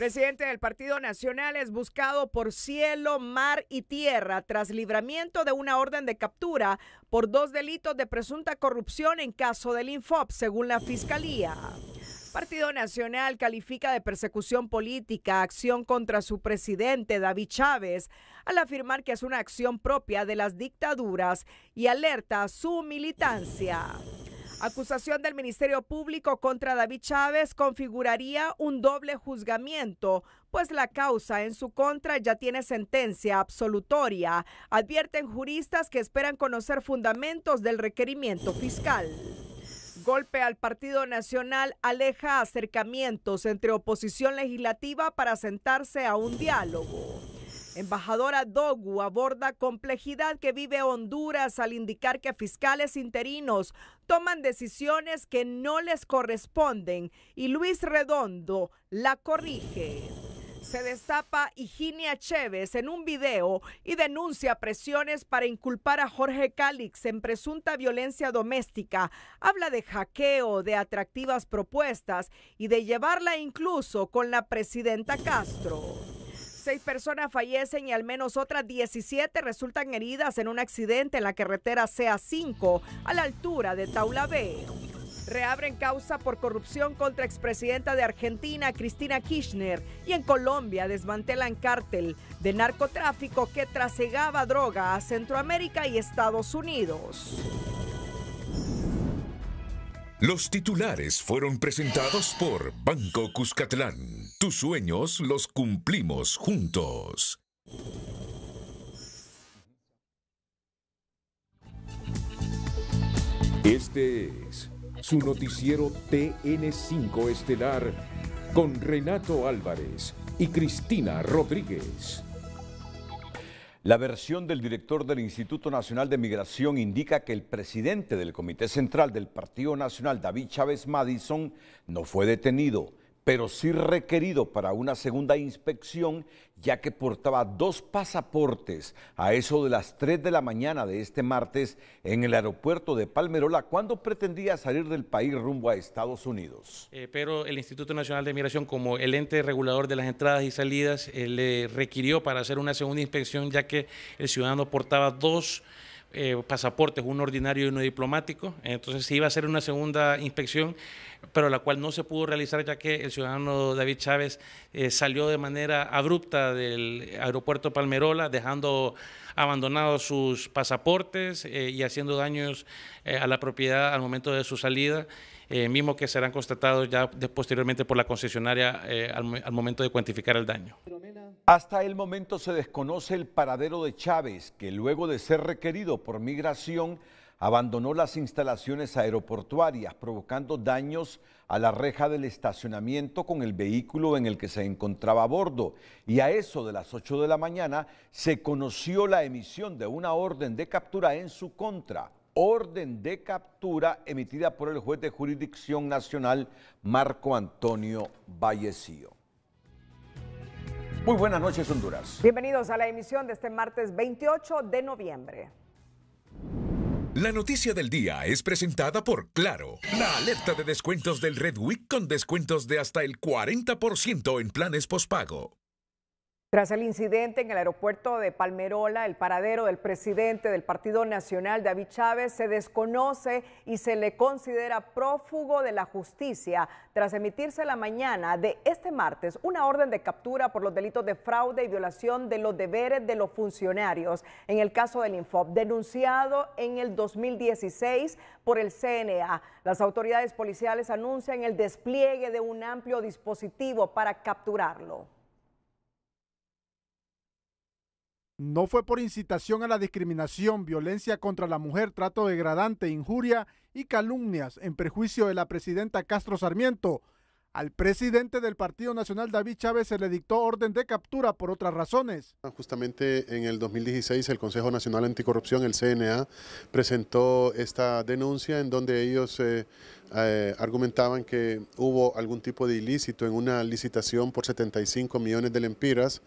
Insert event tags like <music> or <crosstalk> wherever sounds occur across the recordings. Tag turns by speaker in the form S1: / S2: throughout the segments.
S1: Presidente del Partido Nacional es buscado por cielo, mar y tierra tras libramiento de una orden de captura por dos delitos de presunta corrupción en caso del Infop, según la Fiscalía. Partido Nacional califica de persecución política acción contra su presidente David Chávez al afirmar que es una acción propia de las dictaduras y alerta a su militancia. Acusación del Ministerio Público contra David Chávez configuraría un doble juzgamiento, pues la causa en su contra ya tiene sentencia absolutoria. Advierten juristas que esperan conocer fundamentos del requerimiento fiscal. Golpe al Partido Nacional aleja acercamientos entre oposición legislativa para sentarse a un diálogo. Embajadora Dogu aborda complejidad que vive Honduras al indicar que fiscales interinos toman decisiones que no les corresponden y Luis Redondo la corrige. Se destapa Higinia Chévez en un video y denuncia presiones para inculpar a Jorge Cálix en presunta violencia doméstica. Habla de hackeo, de atractivas propuestas y de llevarla incluso con la presidenta Castro. Seis personas fallecen y al menos otras 17 resultan heridas en un accidente en la carretera CA5 a la altura de B. Reabren causa por corrupción contra expresidenta de Argentina, Cristina Kirchner, y en Colombia desmantelan cártel de narcotráfico que trasegaba droga a Centroamérica y Estados Unidos.
S2: Los titulares fueron presentados por Banco Cuscatlán. Tus sueños los cumplimos juntos. Este es su noticiero TN5 Estelar con Renato
S3: Álvarez y Cristina Rodríguez. La versión del director del Instituto Nacional de Migración indica que el presidente del Comité Central del Partido Nacional, David Chávez Madison, no fue detenido pero sí requerido para una segunda inspección, ya que portaba dos pasaportes a eso de las 3 de la mañana de este martes en el aeropuerto de Palmerola, cuando pretendía salir del país rumbo a Estados Unidos.
S4: Eh, pero el Instituto Nacional de Migración, como el ente regulador de las entradas y salidas, eh, le requirió para hacer una segunda inspección, ya que el ciudadano portaba dos eh, pasaportes, uno ordinario y uno diplomático. Entonces se iba a hacer una segunda inspección, pero la cual no se pudo realizar ya que el ciudadano David Chávez eh, salió de manera abrupta del aeropuerto Palmerola, dejando abandonados sus pasaportes eh, y haciendo daños a la propiedad al momento de su salida. Eh, mismo que serán constatados ya posteriormente por la concesionaria eh, al, al
S3: momento de cuantificar el daño. Hasta el momento se desconoce el paradero de Chávez, que luego de ser requerido por migración, abandonó las instalaciones aeroportuarias, provocando daños a la reja del estacionamiento con el vehículo en el que se encontraba a bordo. Y a eso de las 8 de la mañana se conoció la emisión de una orden de captura en su contra orden de captura emitida por el juez de jurisdicción nacional Marco Antonio Vallecillo. Muy buenas noches, Honduras.
S1: Bienvenidos a la emisión de este martes 28 de noviembre.
S2: La noticia del día es presentada por Claro. La alerta de descuentos del Red Week con descuentos de hasta el 40% en planes pospago.
S1: Tras el incidente en el aeropuerto de Palmerola, el paradero del presidente del Partido Nacional, David Chávez, se desconoce y se le considera prófugo de la justicia tras emitirse la mañana de este martes una orden de captura por los delitos de fraude y violación de los deberes de los funcionarios en el caso del Infop, denunciado en el 2016 por el CNA. Las autoridades policiales anuncian el despliegue de un amplio dispositivo para capturarlo.
S5: no fue por incitación a la discriminación, violencia contra la mujer, trato degradante, injuria y calumnias en perjuicio de la presidenta Castro Sarmiento. Al presidente del Partido Nacional, David Chávez, se le dictó orden de captura por otras razones. Justamente en el 2016 el Consejo Nacional Anticorrupción, el CNA, presentó esta denuncia en donde ellos... se... Eh, eh, argumentaban que hubo algún tipo de ilícito en una licitación por 75 millones de lempiras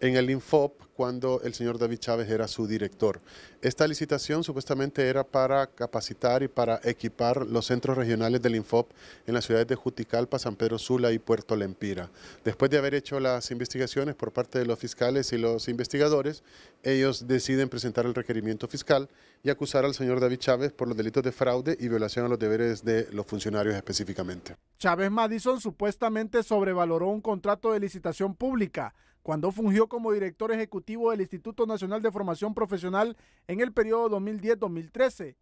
S5: en el Infop cuando el señor David Chávez era su director. Esta licitación supuestamente era para capacitar y para equipar los centros regionales del Infop en las ciudades de Juticalpa, San Pedro Sula y Puerto Lempira. Después de haber hecho las investigaciones por parte de los fiscales y los investigadores, ellos deciden presentar el requerimiento fiscal y acusar al señor David Chávez por los delitos de fraude y violación a los deberes de los funcionarios específicamente. Chávez Madison supuestamente sobrevaloró un contrato de licitación pública cuando fungió como director ejecutivo del Instituto Nacional de Formación Profesional en el periodo 2010-2013.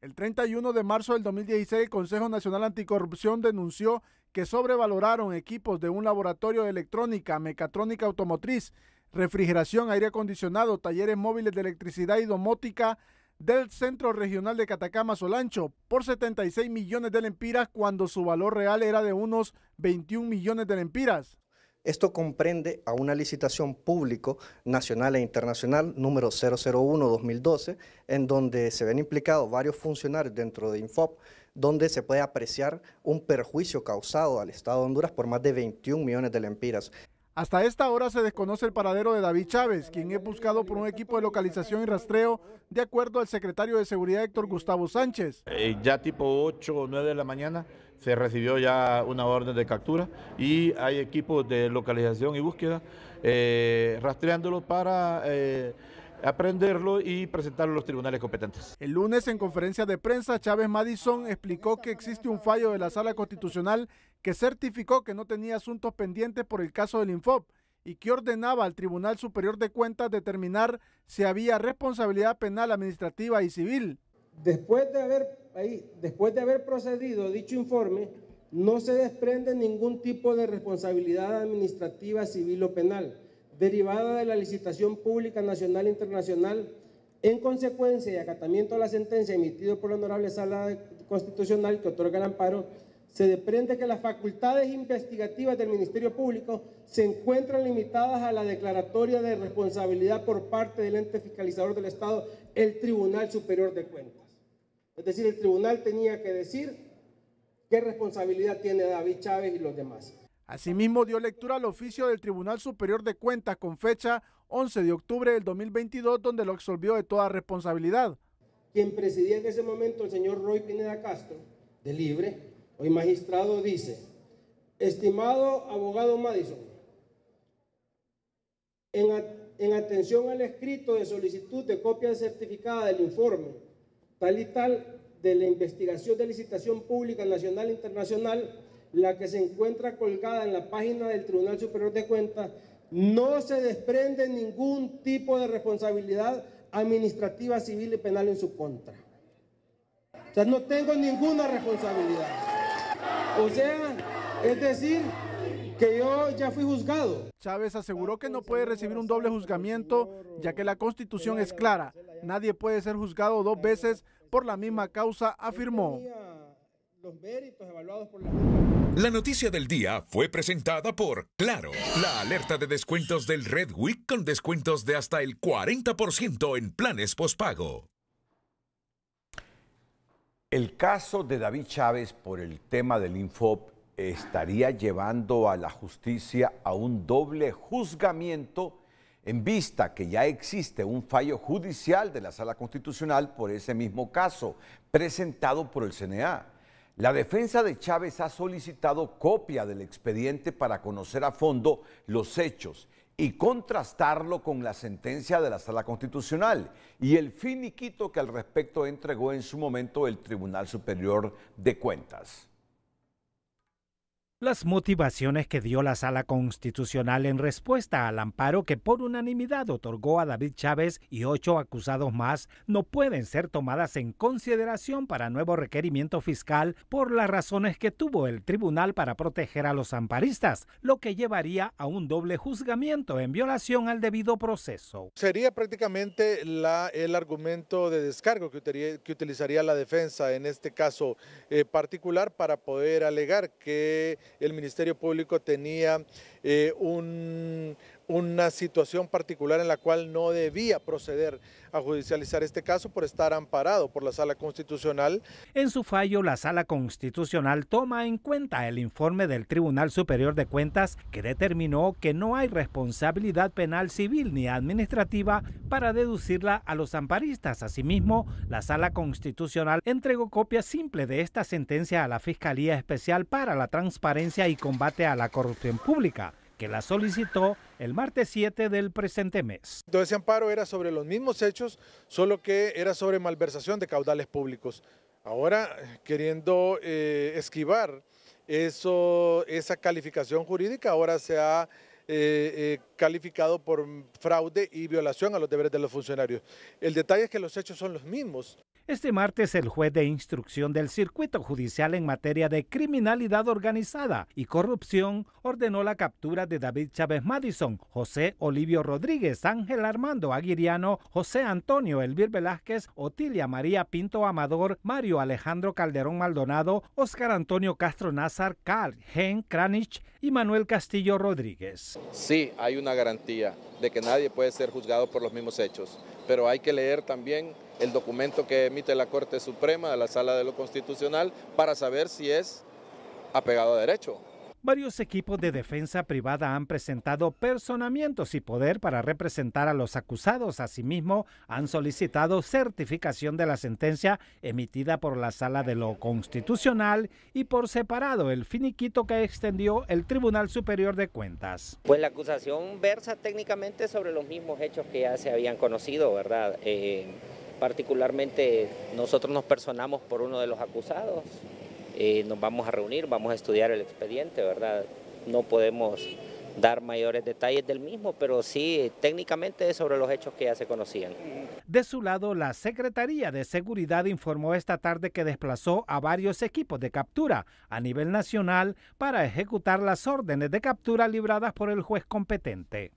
S5: El 31 de marzo del 2016, el Consejo Nacional Anticorrupción denunció que sobrevaloraron equipos de un laboratorio de electrónica, mecatrónica automotriz, refrigeración, aire acondicionado, talleres móviles de electricidad y domótica del Centro Regional de Catacama Solancho por 76 millones de lempiras cuando su valor real era de unos 21 millones de lempiras.
S6: Esto comprende a una licitación público nacional e internacional número 001-2012, en donde se ven implicados varios funcionarios dentro de Infop, donde se puede apreciar un perjuicio causado al Estado de Honduras por más de 21 millones de lempiras.
S5: Hasta esta hora se desconoce el paradero de David Chávez, quien es buscado por un equipo de localización y rastreo, de acuerdo al secretario de Seguridad Héctor Gustavo Sánchez.
S3: Eh, ya tipo 8 o 9
S7: de la mañana se recibió ya una orden de captura y hay equipos de localización
S5: y búsqueda eh, rastreándolo para... Eh, aprenderlo y presentarlo a los tribunales competentes. El lunes en conferencia de prensa, Chávez Madison explicó que existe un fallo de la sala constitucional que certificó que no tenía asuntos pendientes por el caso del Infop y que ordenaba al Tribunal Superior de Cuentas determinar si había responsabilidad
S8: penal, administrativa y civil. Después de haber, ahí, después de haber procedido dicho informe, no se desprende ningún tipo de responsabilidad administrativa, civil o penal derivada de la licitación pública nacional e internacional en consecuencia y acatamiento a la sentencia emitida por la honorable sala constitucional que otorga el amparo se desprende que las facultades investigativas del Ministerio Público se encuentran limitadas a la declaratoria de responsabilidad por parte del ente fiscalizador del Estado, el Tribunal Superior de Cuentas. Es decir, el tribunal tenía que decir qué responsabilidad tiene David Chávez y los demás.
S5: Asimismo, dio lectura al oficio del Tribunal Superior de Cuentas con fecha 11 de octubre del 2022, donde lo absolvió de
S8: toda responsabilidad. Quien presidía en ese momento el señor Roy Pineda Castro, de Libre, Hoy magistrado dice, estimado abogado Madison, en, en atención al escrito de solicitud de copia certificada del informe, tal y tal, de la investigación de licitación pública nacional e internacional, la que se encuentra colgada en la página del Tribunal Superior de Cuentas, no se desprende ningún tipo de responsabilidad administrativa, civil y penal en su contra. O sea, no tengo ninguna responsabilidad. O sea, es decir, que yo ya fui juzgado.
S5: Chávez aseguró que no puede recibir un doble juzgamiento, ya que la constitución es clara. Nadie puede ser juzgado dos veces por la misma causa, afirmó.
S2: La noticia del día fue presentada por Claro, la alerta de descuentos del Red Week con descuentos de hasta el 40% en planes
S3: pospago. El caso de David Chávez por el tema del Infop estaría llevando a la justicia a un doble juzgamiento en vista que ya existe un fallo judicial de la Sala Constitucional por ese mismo caso, presentado por el CNA. La defensa de Chávez ha solicitado copia del expediente para conocer a fondo los hechos y contrastarlo con la sentencia de la Sala Constitucional y el finiquito que al respecto entregó en su momento el Tribunal Superior de Cuentas
S4: las motivaciones que dio la Sala Constitucional en respuesta al amparo que por unanimidad otorgó a David Chávez y ocho acusados más no pueden ser tomadas en consideración para nuevo requerimiento fiscal por las razones que tuvo el tribunal para proteger a los amparistas, lo que llevaría a un doble juzgamiento en violación al debido proceso. Sería prácticamente el
S7: argumento de descargo que, utilizaría la defensa en este caso eh, particular para poder alegar que el Ministerio Público tenía eh, un una situación particular en la cual no debía proceder a judicializar este caso por estar amparado por la Sala Constitucional.
S4: En su fallo, la Sala Constitucional toma en cuenta el informe del Tribunal Superior de Cuentas que determinó que no hay responsabilidad penal civil ni administrativa para deducirla a los amparistas. Asimismo, la Sala Constitucional entregó copia simple de esta sentencia a la Fiscalía Especial para la Transparencia y Combate a la Corrupción Pública que la solicitó el martes 7 del presente mes.
S7: Entonces ese amparo era sobre los mismos hechos, solo que era sobre malversación de caudales públicos. Ahora, queriendo eh, esquivar eso, esa calificación jurídica, ahora se ha eh, eh, calificado por fraude y violación a los deberes de los funcionarios. El detalle es que los hechos son los mismos.
S4: Este martes el juez de instrucción del circuito judicial en materia de criminalidad organizada y corrupción ordenó la captura de David Chávez Madison, José Olivio Rodríguez, Ángel Armando Aguiriano, José Antonio Elvir Velázquez, Otilia María Pinto Amador, Mario Alejandro Calderón Maldonado, Oscar Antonio Castro Nazar, Carl Gen Kranich y Manuel Castillo Rodríguez.
S7: Sí, hay una garantía de que nadie puede ser juzgado por los mismos hechos, pero hay que leer también el documento que emite la Corte Suprema de la Sala de lo Constitucional para saber
S9: si es apegado a derecho
S4: Varios equipos de defensa privada han presentado personamientos y poder para representar a los acusados. Asimismo, han solicitado certificación de la sentencia emitida por la Sala de lo Constitucional y por separado el finiquito que extendió el Tribunal Superior de Cuentas.
S10: Pues la acusación
S11: versa técnicamente sobre los mismos hechos que ya se habían conocido, ¿verdad? Eh, particularmente nosotros nos personamos por uno de los acusados nos vamos a reunir, vamos a estudiar el expediente, ¿verdad? No podemos dar mayores detalles del mismo, pero sí técnicamente es sobre los hechos que ya se conocían.
S4: De su lado, la Secretaría de Seguridad informó esta tarde que desplazó a varios equipos de captura a nivel nacional para ejecutar las órdenes de captura libradas por el juez competente.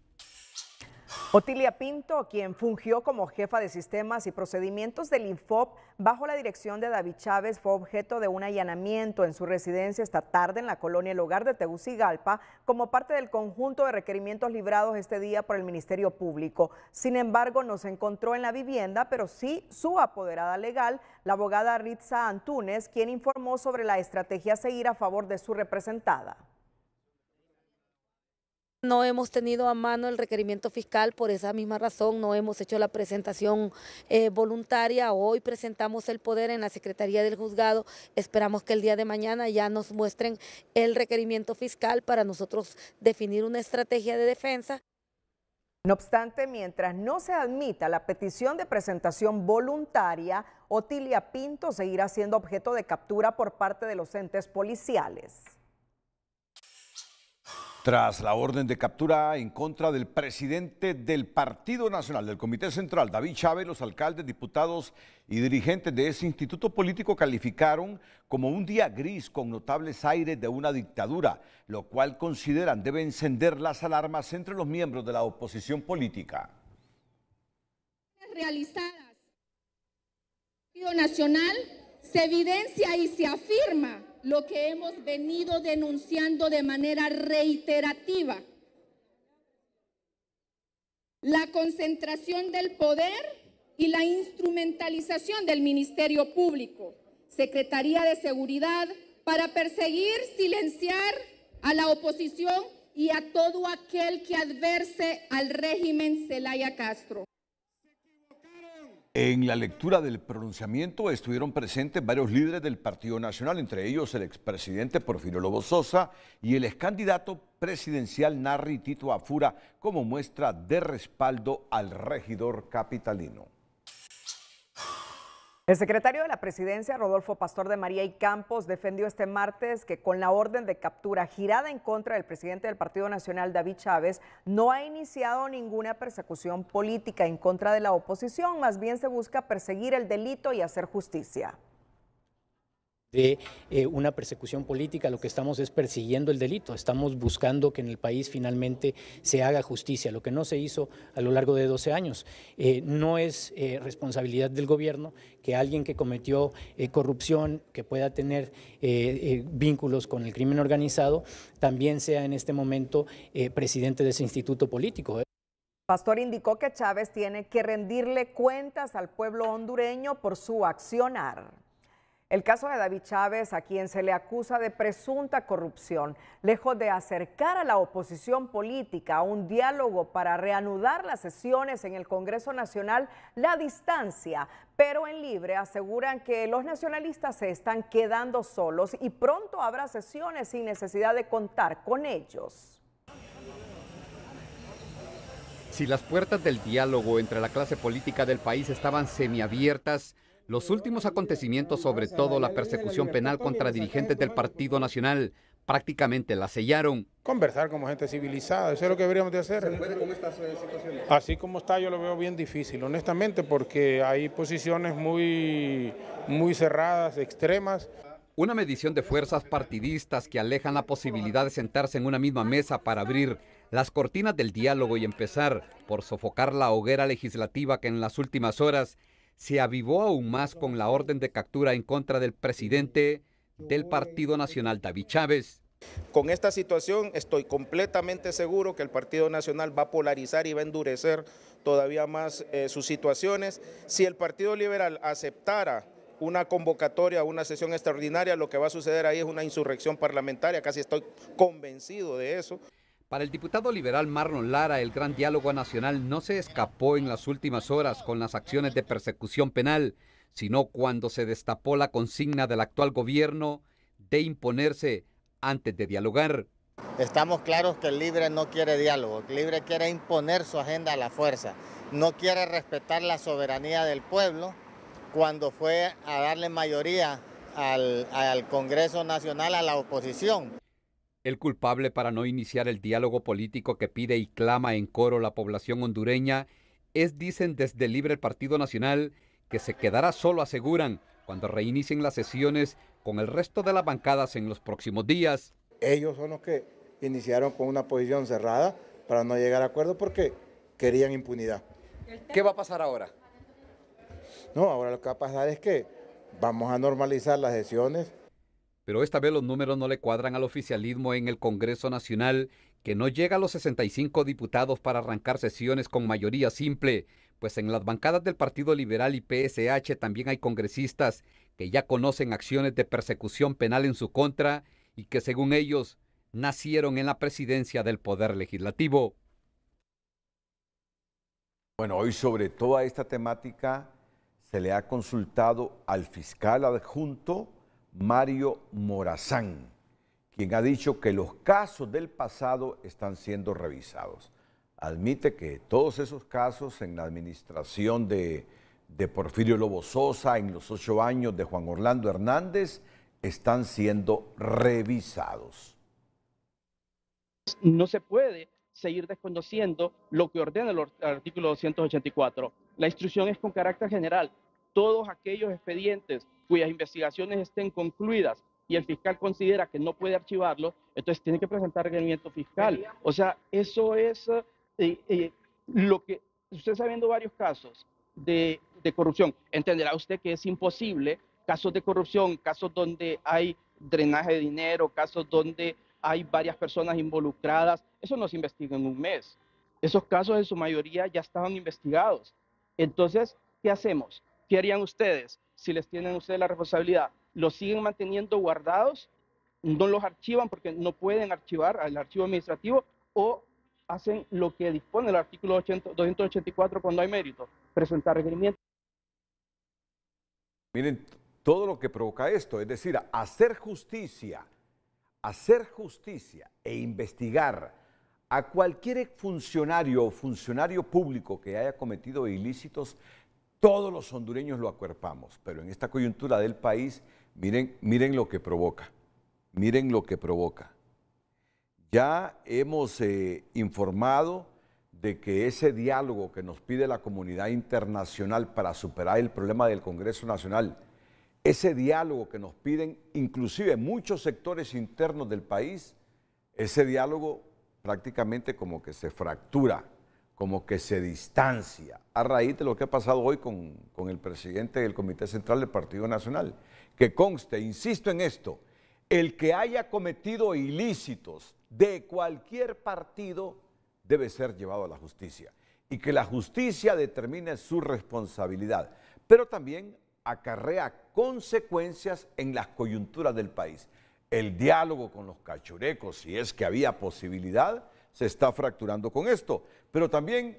S1: Otilia Pinto, quien fungió como jefa de sistemas y procedimientos del INFOP bajo la dirección de David Chávez, fue objeto de un allanamiento en su residencia esta tarde en la colonia El Hogar de Tegucigalpa como parte del conjunto de requerimientos librados este día por el Ministerio Público. Sin embargo, no se encontró en la vivienda, pero sí su apoderada legal, la abogada Ritza Antúnez, quien informó sobre la estrategia a seguir a favor de su representada.
S12: No
S11: hemos tenido a mano el requerimiento fiscal, por esa misma razón no hemos hecho la presentación eh, voluntaria. Hoy presentamos el poder en la Secretaría del Juzgado. Esperamos que el día de mañana ya nos muestren el requerimiento fiscal para nosotros definir una estrategia de defensa.
S1: No obstante, mientras no se admita la petición de presentación voluntaria, Otilia Pinto seguirá siendo objeto de captura por parte de los entes policiales.
S3: Tras la orden de captura en contra del presidente del Partido Nacional del Comité Central, David Chávez, los alcaldes, diputados y dirigentes de ese instituto político calificaron como un día gris con notables aires de una dictadura, lo cual consideran debe encender las alarmas entre los miembros de la oposición política.
S13: Realizadas. Nacional se evidencia y se afirma lo que hemos venido denunciando de manera reiterativa.
S1: La concentración del poder y la instrumentalización del Ministerio Público, Secretaría de Seguridad, para perseguir, silenciar a la oposición y a todo aquel que adverse al régimen Celaya Castro.
S3: En la lectura del pronunciamiento estuvieron presentes varios líderes del Partido Nacional, entre ellos el expresidente Porfirio Lobo Sosa y el excandidato presidencial Narri Tito Afura, como muestra de respaldo al regidor capitalino.
S1: El secretario de la Presidencia, Rodolfo Pastor de María y Campos, defendió este martes que con la orden de captura girada en contra del presidente del Partido Nacional, David Chávez, no ha iniciado ninguna persecución política en contra de la oposición, más bien se busca perseguir el delito y hacer justicia
S14: de eh, una persecución política, lo que estamos es persiguiendo el delito, estamos buscando que en el país finalmente se haga justicia, lo que no se hizo a lo largo de 12 años. Eh, no es eh, responsabilidad del gobierno que alguien que cometió corrupción, que pueda tener vínculos con el crimen organizado, también sea en este momento presidente de ese instituto político.
S1: Pastor indicó que Chávez tiene que rendirle cuentas al pueblo hondureño por su accionar. El caso de David Chávez, a quien se le acusa de presunta corrupción, lejos de acercar a la oposición política a un diálogo para reanudar las sesiones en el Congreso Nacional, la distancia, pero en libre aseguran que los nacionalistas se están quedando solos y pronto habrá sesiones sin necesidad de contar con ellos.
S15: Si las puertas del diálogo entre la clase política del país estaban semiabiertas, los últimos acontecimientos, sobre todo la persecución penal contra dirigentes del Partido Nacional, prácticamente la sellaron.
S7: Conversar como gente civilizada, eso es lo que
S16: deberíamos de hacer.
S15: Así como está, yo lo veo bien difícil, honestamente, porque hay posiciones muy, muy cerradas, extremas. Una medición de fuerzas partidistas que alejan la posibilidad de sentarse en una misma mesa para abrir las cortinas del diálogo y empezar por sofocar la hoguera legislativa que en las últimas horas se avivó aún más con la orden de captura en contra del presidente del Partido Nacional, David Chávez.
S9: Con esta situación estoy completamente seguro que el Partido Nacional va a polarizar y va a endurecer todavía más eh, sus situaciones. Si el Partido Liberal aceptara una convocatoria, una sesión extraordinaria, lo que va a suceder ahí es una insurrección parlamentaria, casi estoy
S15: convencido de eso. Para el diputado liberal Marlon Lara, el gran diálogo nacional no se escapó en las últimas horas con las acciones de persecución penal, sino cuando se destapó la consigna del actual gobierno de imponerse antes de dialogar.
S10: Estamos claros que el libre no quiere diálogo, el libre quiere imponer su agenda a la fuerza, no quiere respetar la soberanía del pueblo cuando fue a darle mayoría al, Congreso Nacional a la oposición
S15: el culpable para no iniciar el diálogo político que pide y clama en coro la población hondureña es, dicen desde Libre el Partido Nacional, que se quedará solo, aseguran, cuando reinicien las sesiones con el resto de las bancadas en los próximos días.
S3: Ellos son los que iniciaron con una posición cerrada para no llegar a acuerdo porque querían impunidad. ¿Qué va a pasar ahora? No, ahora lo que va a pasar es que vamos a normalizar las sesiones,
S15: pero esta vez los números no le cuadran al oficialismo en el Congreso Nacional, que no llega a los 65 diputados para arrancar sesiones con mayoría simple, pues en las bancadas del Partido Liberal y PSH también hay congresistas que ya conocen acciones de persecución penal en su contra y que según ellos nacieron en la presidencia del Poder Legislativo. Bueno, hoy sobre toda esta temática
S3: se le ha consultado al fiscal adjunto Mario Morazán, quien ha dicho que los casos del pasado están siendo revisados. Admite que todos esos casos en la administración de, Porfirio Lobo Sosa, en los ocho años de Juan Orlando Hernández, están siendo revisados.
S9: No se puede seguir desconociendo lo que ordena el artículo 284. La instrucción es con carácter general todos aquellos expedientes cuyas investigaciones estén concluidas y el fiscal considera que no puede archivarlo, entonces tiene que presentar requerimiento fiscal. O sea, eso es eh, eh, lo que usted está viendo varios casos de, de, corrupción. Entenderá usted que es imposible casos de corrupción, casos donde hay drenaje de dinero, casos donde hay varias personas involucradas. Eso no se investiga en un mes. Esos casos en su mayoría ya estaban investigados. Entonces, ¿qué hacemos? ¿Qué harían ustedes si les tienen ustedes la responsabilidad? ¿Los siguen manteniendo guardados? ¿No los archivan porque no pueden archivar al archivo administrativo? ¿O hacen lo que dispone el artículo 284 cuando hay mérito? Presentar requerimientos.
S3: Miren todo lo que provoca esto, es decir, hacer justicia, hacer justicia e investigar a cualquier funcionario o funcionario público que haya cometido ilícitos todos los hondureños lo acuerpamos, pero en esta coyuntura del país, miren, miren lo que provoca, miren lo que provoca. Ya hemos eh, informado de que ese diálogo que nos pide la comunidad internacional para superar el problema del Congreso Nacional, ese diálogo que nos piden inclusive muchos sectores internos del país, ese diálogo prácticamente como que se fractura como que se distancia a raíz de lo que ha pasado hoy con, el presidente del Comité Central del Partido Nacional. Que conste, insisto en esto, el que haya cometido ilícitos de cualquier partido debe ser llevado a la justicia y que la justicia determine su responsabilidad, pero también acarrea consecuencias en las coyunturas del país. El diálogo con los cachurecos, si es que había posibilidad, se está fracturando con esto. Pero también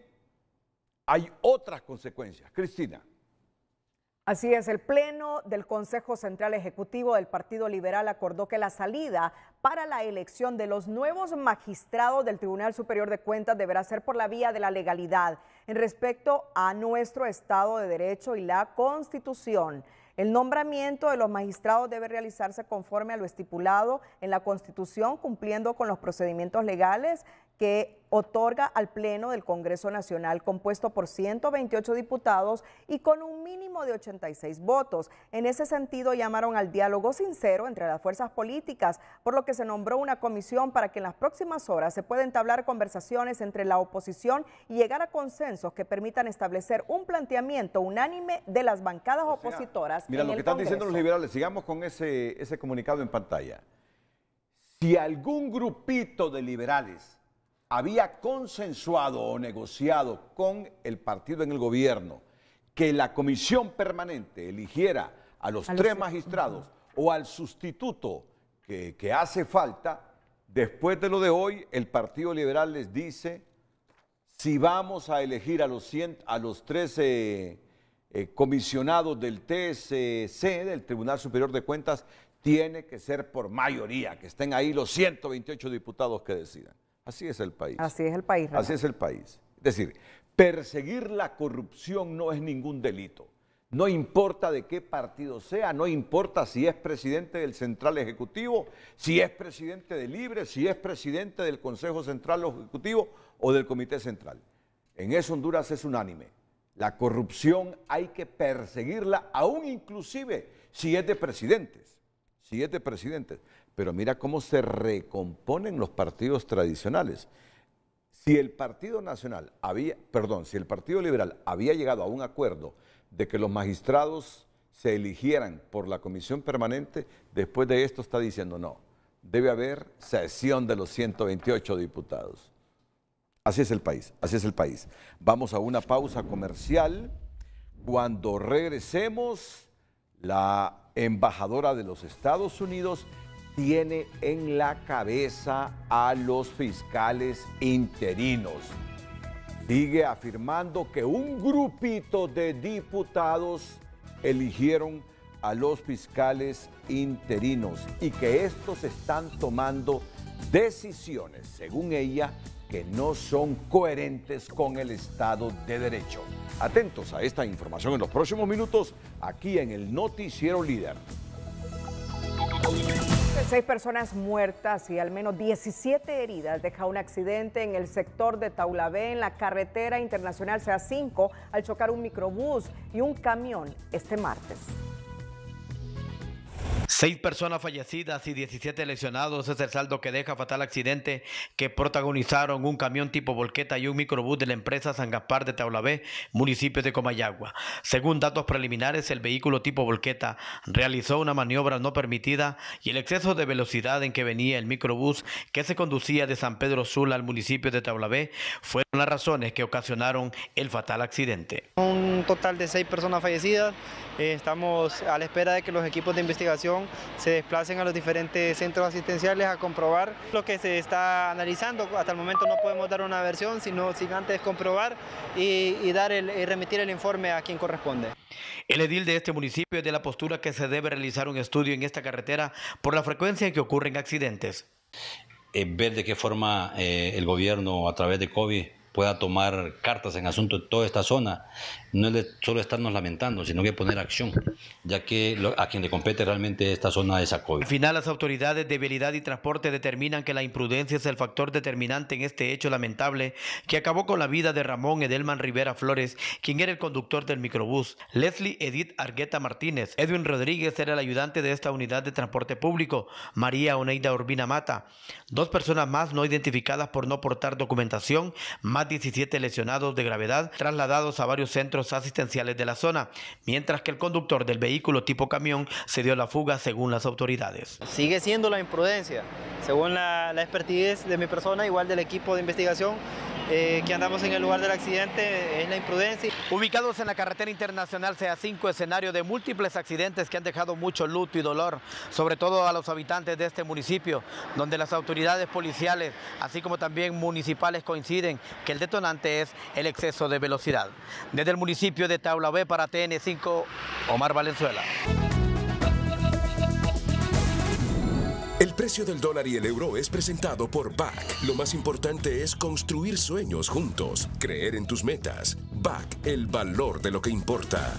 S3: hay otras consecuencias. Cristina.
S1: Así es, el Pleno del Consejo Central Ejecutivo del Partido Liberal acordó que la salida para la elección de los nuevos magistrados del Tribunal Superior de Cuentas deberá ser por la vía de la legalidad en respecto a nuestro Estado de Derecho y la Constitución. El nombramiento de los magistrados debe realizarse conforme a lo estipulado en la Constitución, cumpliendo con los procedimientos legales que otorga al Pleno del Congreso Nacional, compuesto por 128 diputados y con un mínimo de 86 votos. En ese sentido, llamaron al diálogo sincero entre las fuerzas políticas, por lo que se nombró una comisión para que en las próximas horas se puedan entablar conversaciones entre la oposición y llegar a consensos que permitan establecer un planteamiento unánime de las bancadas opositoras. Mira, lo que están diciendo los
S3: liberales, sigamos con ese, ese comunicado en pantalla. Si algún grupito de liberales había consensuado o negociado con el partido en el gobierno que la comisión permanente eligiera a los tres magistrados o al sustituto que, hace falta, después de lo de hoy, el Partido Liberal les dice, si vamos a elegir a los, 13 eh, comisionados del TSC, del Tribunal Superior de Cuentas, tiene que ser por mayoría, que estén ahí los 128 diputados que decidan. Así es el país.
S1: Así es el país.
S3: Así es el país. Es decir, perseguir la corrupción no es ningún delito. No importa de qué partido sea, no importa si es presidente del Central Ejecutivo, si es presidente de Libre, si es presidente del Consejo Central Ejecutivo o del Comité Central. En eso Honduras es unánime. La corrupción hay que perseguirla, aún inclusive si es de presidentes. Si es de presidentes. Pero mira cómo se recomponen los partidos tradicionales. Si el Partido Nacional había, perdón, si el Partido Liberal había llegado a un acuerdo de que los magistrados se eligieran por la comisión permanente, después de esto está diciendo no, debe haber sesión de los 128 diputados. Así es el país, así es el país. Vamos a una pausa comercial. Cuando regresemos, la embajadora de los Estados Unidos tiene en la cabeza a los fiscales interinos. Sigue afirmando que un grupito de diputados eligieron a los fiscales interinos y que estos están tomando decisiones, según ella, que no son coherentes con el Estado de Derecho. Atentos a esta información en los próximos minutos aquí en el Noticiero Líder.
S1: Seis personas muertas y al menos 17 heridas deja un accidente en el sector de Taulabé, en la carretera internacional CA5, al chocar un microbús y un camión este martes.
S14: Seis personas fallecidas y 17 lesionados es el saldo que deja fatal accidente que protagonizaron un camión tipo volqueta y un microbús de la empresa San Gaspar de Taulabé, municipio de Comayagua. Según datos preliminares, el vehículo tipo volqueta realizó una maniobra no permitida y el exceso de velocidad en que venía el microbús que se conducía de San Pedro Sula al municipio de Taulabé fueron las razones que ocasionaron el fatal accidente. Un total de seis personas fallecidas. Eh, estamos a la espera de que los equipos de investigación se desplacen a los diferentes centros asistenciales a comprobar lo que se está analizando. Hasta el momento no podemos dar una versión, sino sin antes comprobar y, dar el, remitir el informe a quien corresponde. El edil de este municipio es de la postura que se debe realizar un estudio en esta carretera por la frecuencia en que ocurren accidentes.
S4: Eh, ver de qué forma eh, el gobierno a través de COVID pueda tomar cartas en asunto de toda esta zona. No es solo estarnos lamentando,
S14: sino que poner acción, ya que a quien le compete realmente esta zona es a COVID. Al final, las autoridades de vialidad y transporte determinan que la imprudencia es el factor determinante en este hecho lamentable que acabó con la vida de Ramón Edelman Rivera Flores, quien era el conductor del microbús, Leslie Edith Argueta Martínez, Edwin Rodríguez era el ayudante de esta unidad de transporte público, María Oneida Urbina Mata, dos personas más no identificadas por no portar documentación, más 17 lesionados de gravedad trasladados a varios centros asistenciales de la zona, mientras que el conductor del vehículo tipo camión se dio la fuga según las autoridades. Sigue siendo la imprudencia, según la, la expertise de mi persona, igual del equipo de investigación, eh, que andamos en el lugar del accidente es la imprudencia. Ubicados en la carretera internacional ca cinco escenario de múltiples accidentes que han dejado mucho luto y dolor, sobre todo a los habitantes de este municipio, donde las autoridades policiales, así como también municipales coinciden que el detonante es el exceso de velocidad. Desde el municipio de Taula B para TN5, Omar Valenzuela.
S2: El precio del dólar y el euro es presentado por BAC. Lo más importante es construir sueños juntos, creer en tus metas. BAC, el valor de lo que importa.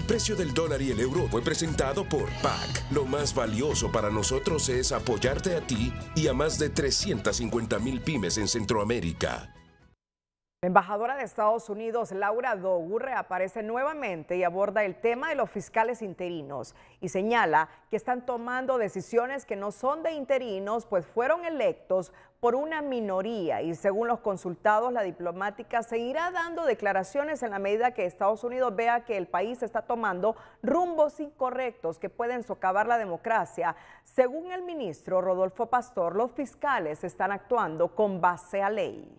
S2: El precio del dólar y el euro fue presentado por PAC. Lo más valioso para nosotros es apoyarte a ti y a más de 350 mil pymes en Centroamérica.
S1: La embajadora de Estados Unidos, Laura Dogu, reaparece nuevamente y aborda el tema de los fiscales interinos y señala que están tomando decisiones que no son de interinos, pues fueron electos por una minoría y según los consultados, la diplomática seguirá dando declaraciones en la medida que Estados Unidos vea que el país está tomando rumbos incorrectos que pueden socavar la democracia. Según el ministro Rodolfo Pastor, los fiscales están actuando con base a ley.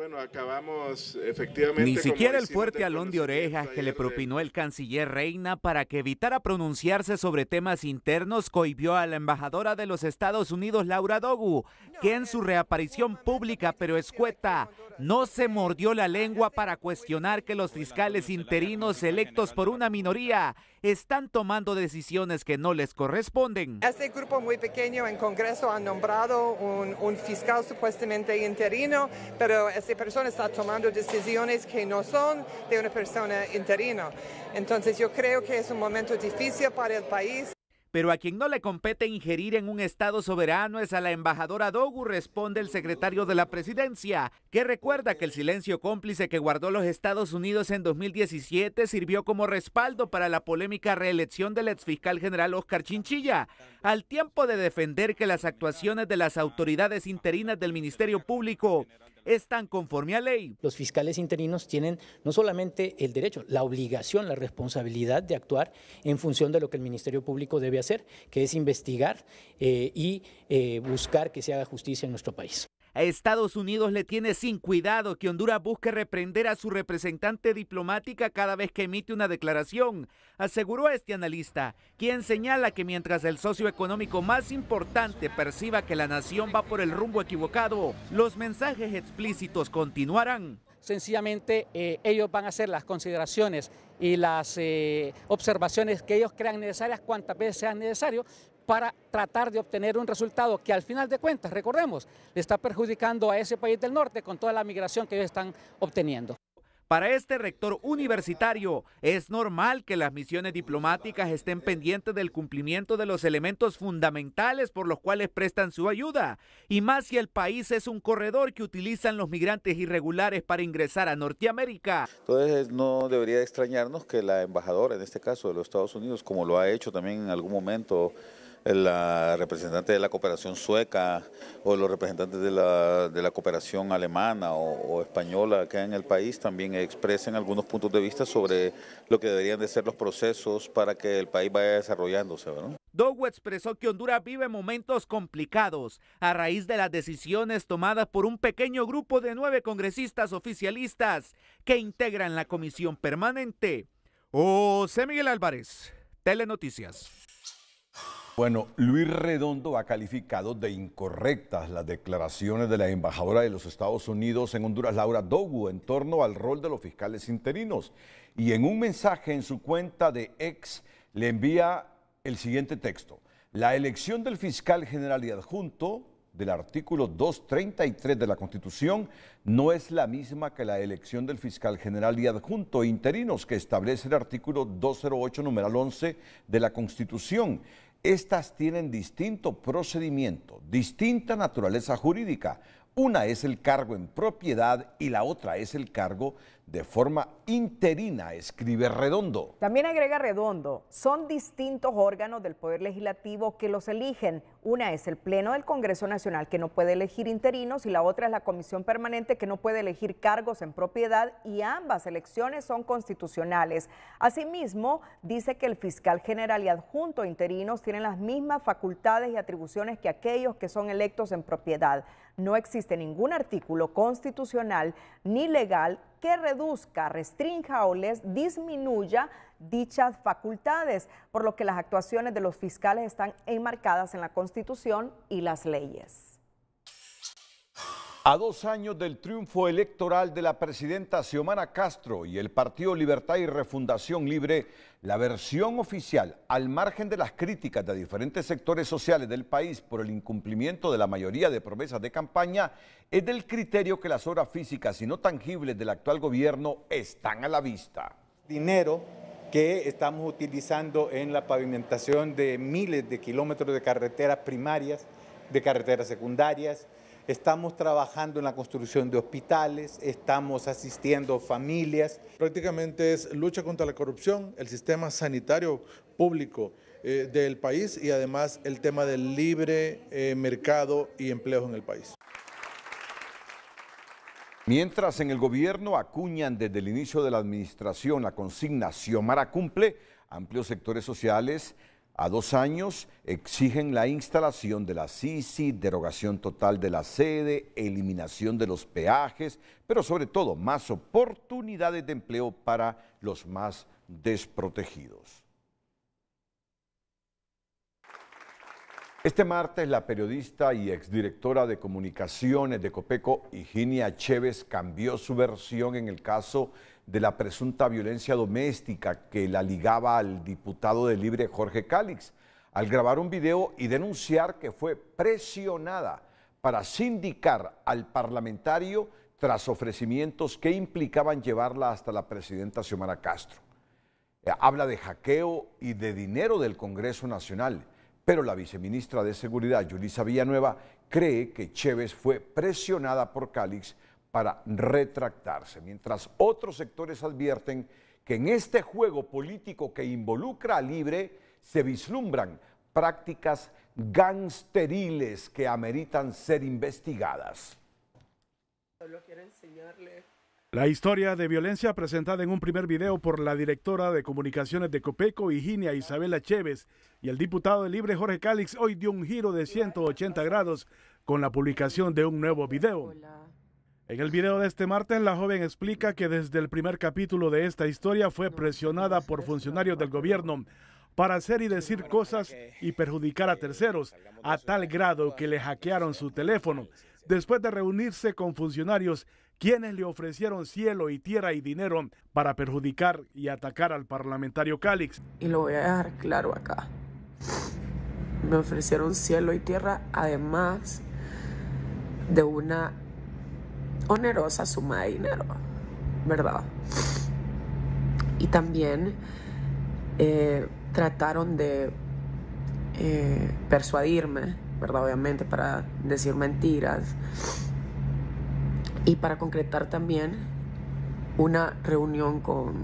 S5: Bueno, acabamos efectivamente. Ni siquiera el fuerte alón
S11: de orejas que le propinó el canciller Reina para que evitara pronunciarse sobre temas internos cohibió a la embajadora de los Estados Unidos, Laura Dogu, que en su reaparición pública pero escueta no se mordió la lengua para cuestionar que los fiscales interinos electos por una minoría están tomando decisiones que no les corresponden.
S15: Este grupo
S17: muy pequeño en Congreso ha nombrado un, fiscal supuestamente interino, pero esta persona está tomando decisiones que no son de una persona interino.
S11: Entonces yo creo que es un momento difícil para el país pero a quien no le compete ingerir en un Estado soberano es a la embajadora Dogu, responde el secretario de la presidencia, que recuerda que el silencio cómplice que guardó los Estados Unidos en 2017 sirvió como respaldo para la polémica reelección del exfiscal general Oscar Chinchilla, al tiempo de defender que las actuaciones de las autoridades interinas del Ministerio Público
S14: están conforme a ley. Los fiscales interinos tienen no solamente el derecho, la obligación, la responsabilidad de actuar en función de lo que el Ministerio Público debe hacer, que es investigar eh, y eh, buscar que se haga justicia en nuestro país.
S11: A Estados Unidos le tiene sin cuidado que Honduras busque reprender a su representante diplomática cada vez que emite una declaración, aseguró este analista, quien señala que mientras el socio económico más importante perciba que la nación va por el rumbo equivocado, los mensajes explícitos
S18: continuarán. Sencillamente eh, ellos van a hacer las consideraciones y las eh, observaciones que ellos crean necesarias cuantas veces sean necesario, para tratar de obtener un resultado que al final de cuentas, recordemos, le está perjudicando a ese país del norte con
S11: toda la migración que ellos están obteniendo. Para este rector universitario, es normal que las misiones diplomáticas estén pendientes del cumplimiento de los elementos fundamentales por los cuales prestan su ayuda, y más si el país es un corredor que utilizan los migrantes irregulares para ingresar a Norteamérica.
S16: Entonces no debería extrañarnos que la embajadora, en este caso de los Estados Unidos, como lo ha hecho también en algún momento la representante de la cooperación sueca o los representantes de la, cooperación alemana o, española que hay en el país también expresen algunos puntos de vista sobre lo que deberían de ser los procesos para que el país vaya desarrollándose. ¿no?
S11: Dogo expresó que Honduras vive momentos complicados a raíz de las decisiones tomadas por un pequeño grupo de nueve congresistas oficialistas que integran la comisión permanente. José Miguel Álvarez, Telenoticias.
S3: Bueno, Luis Redondo ha calificado de incorrectas las declaraciones de la embajadora de los Estados Unidos en Honduras, Laura Dogu, en torno al rol de los fiscales interinos. Y en un mensaje en su cuenta de ex le envía el siguiente texto. La elección del fiscal general y adjunto del artículo 233 de la Constitución no es la misma que la elección del fiscal general y adjunto interinos que establece el artículo 208 numeral 11 de la Constitución estas tienen distinto procedimiento, distinta naturaleza jurídica. Una es el cargo en propiedad y la otra es el cargo de forma interina, escribe Redondo.
S1: También agrega Redondo, son distintos órganos del Poder Legislativo que los eligen. Una es el Pleno del Congreso Nacional, que no puede elegir interinos, y la otra es la Comisión Permanente, que no puede elegir cargos en propiedad, y ambas elecciones son constitucionales. Asimismo, dice que el fiscal general y adjunto interinos tienen las mismas facultades y atribuciones que aquellos que son electos en propiedad. No existe ningún artículo constitucional ni legal que reduzca, restrinja o les disminuya dichas facultades, por lo que las actuaciones de los fiscales están enmarcadas en la Constitución y las leyes.
S3: A dos años del triunfo electoral de la presidenta Xiomara Castro y el Partido Libertad y Refundación Libre, la versión oficial, al margen de las críticas de diferentes sectores sociales del país por el incumplimiento de la mayoría de promesas de campaña, es del criterio que las obras físicas y no tangibles del actual gobierno están a la vista. Dinero que estamos utilizando en la pavimentación de miles de kilómetros de carreteras
S5: primarias, de carreteras secundarias, Estamos trabajando en la construcción de
S7: hospitales, estamos asistiendo familias. Prácticamente es lucha contra la corrupción, el sistema sanitario público eh, del país y además el tema del libre eh, mercado y empleo en el país.
S3: Mientras en el gobierno acuñan desde el inicio de la administración la consigna Xiomara cumple, amplios sectores sociales a dos años exigen la instalación de la CICI, derogación total de la sede, eliminación de los peajes, pero sobre todo más oportunidades de empleo para los más desprotegidos. Este martes, la periodista y exdirectora de comunicaciones de Copeco, Higinia Chévez, cambió su versión en el caso de la presunta violencia doméstica que la ligaba al diputado de Libre Jorge Cálix, al grabar un video y denunciar que fue presionada para sindicar al parlamentario tras ofrecimientos que implicaban llevarla hasta la presidenta Xiomara Castro. Eh, habla de hackeo y de dinero del Congreso Nacional pero la viceministra de Seguridad, Yulisa Villanueva, cree que Chévez fue presionada por Calix para retractarse, mientras otros sectores advierten que en este juego político que involucra a Libre se vislumbran prácticas gangsteriles que ameritan ser investigadas.
S14: Solo quiero enseñarle
S19: la historia de violencia presentada en un primer video por la directora de comunicaciones de Copeco, Virginia Isabela Chévez, y el diputado de Libre Jorge Cálix hoy dio un giro de 180 grados con la publicación de un nuevo video. En el video de este martes, la joven explica que desde el primer capítulo de esta historia fue presionada por funcionarios del gobierno para hacer y decir cosas y perjudicar a terceros, a tal grado que le hackearon su teléfono, después de reunirse con funcionarios quienes le ofrecieron cielo y tierra y dinero para perjudicar y atacar al
S20: parlamentario cálix Y lo voy a dejar claro acá. Me ofrecieron cielo y tierra, además de una onerosa suma de dinero, ¿verdad? Y también eh, trataron de eh, persuadirme, ¿verdad? Obviamente, para decir mentiras y para concretar también una reunión con,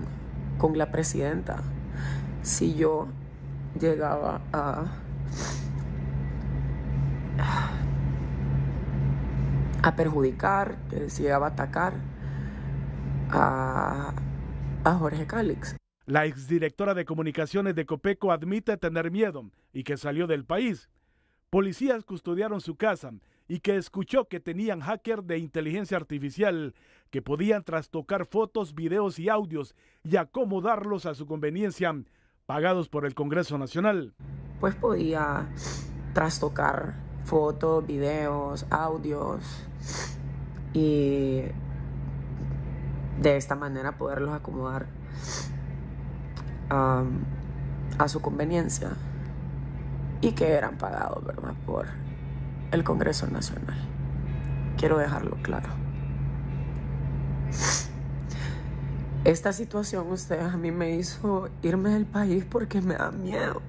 S20: la presidenta. Si yo llegaba a a perjudicar, si llegaba a atacar a, a Jorge Cálix. La
S19: exdirectora de comunicaciones de Copeco admite tener miedo y que salió del país. Policías custodiaron su casa y que escuchó que tenían hacker de inteligencia artificial que podían trastocar fotos, videos y audios y acomodarlos a su
S20: conveniencia, pagados por el Congreso Nacional. Pues podía trastocar fotos, videos, audios y de esta manera poderlos acomodar a su conveniencia y que eran pagados, ¿verdad? Por el Congreso Nacional. Quiero dejarlo claro. Esta situación, usted... a mí me hizo irme del país porque me da miedo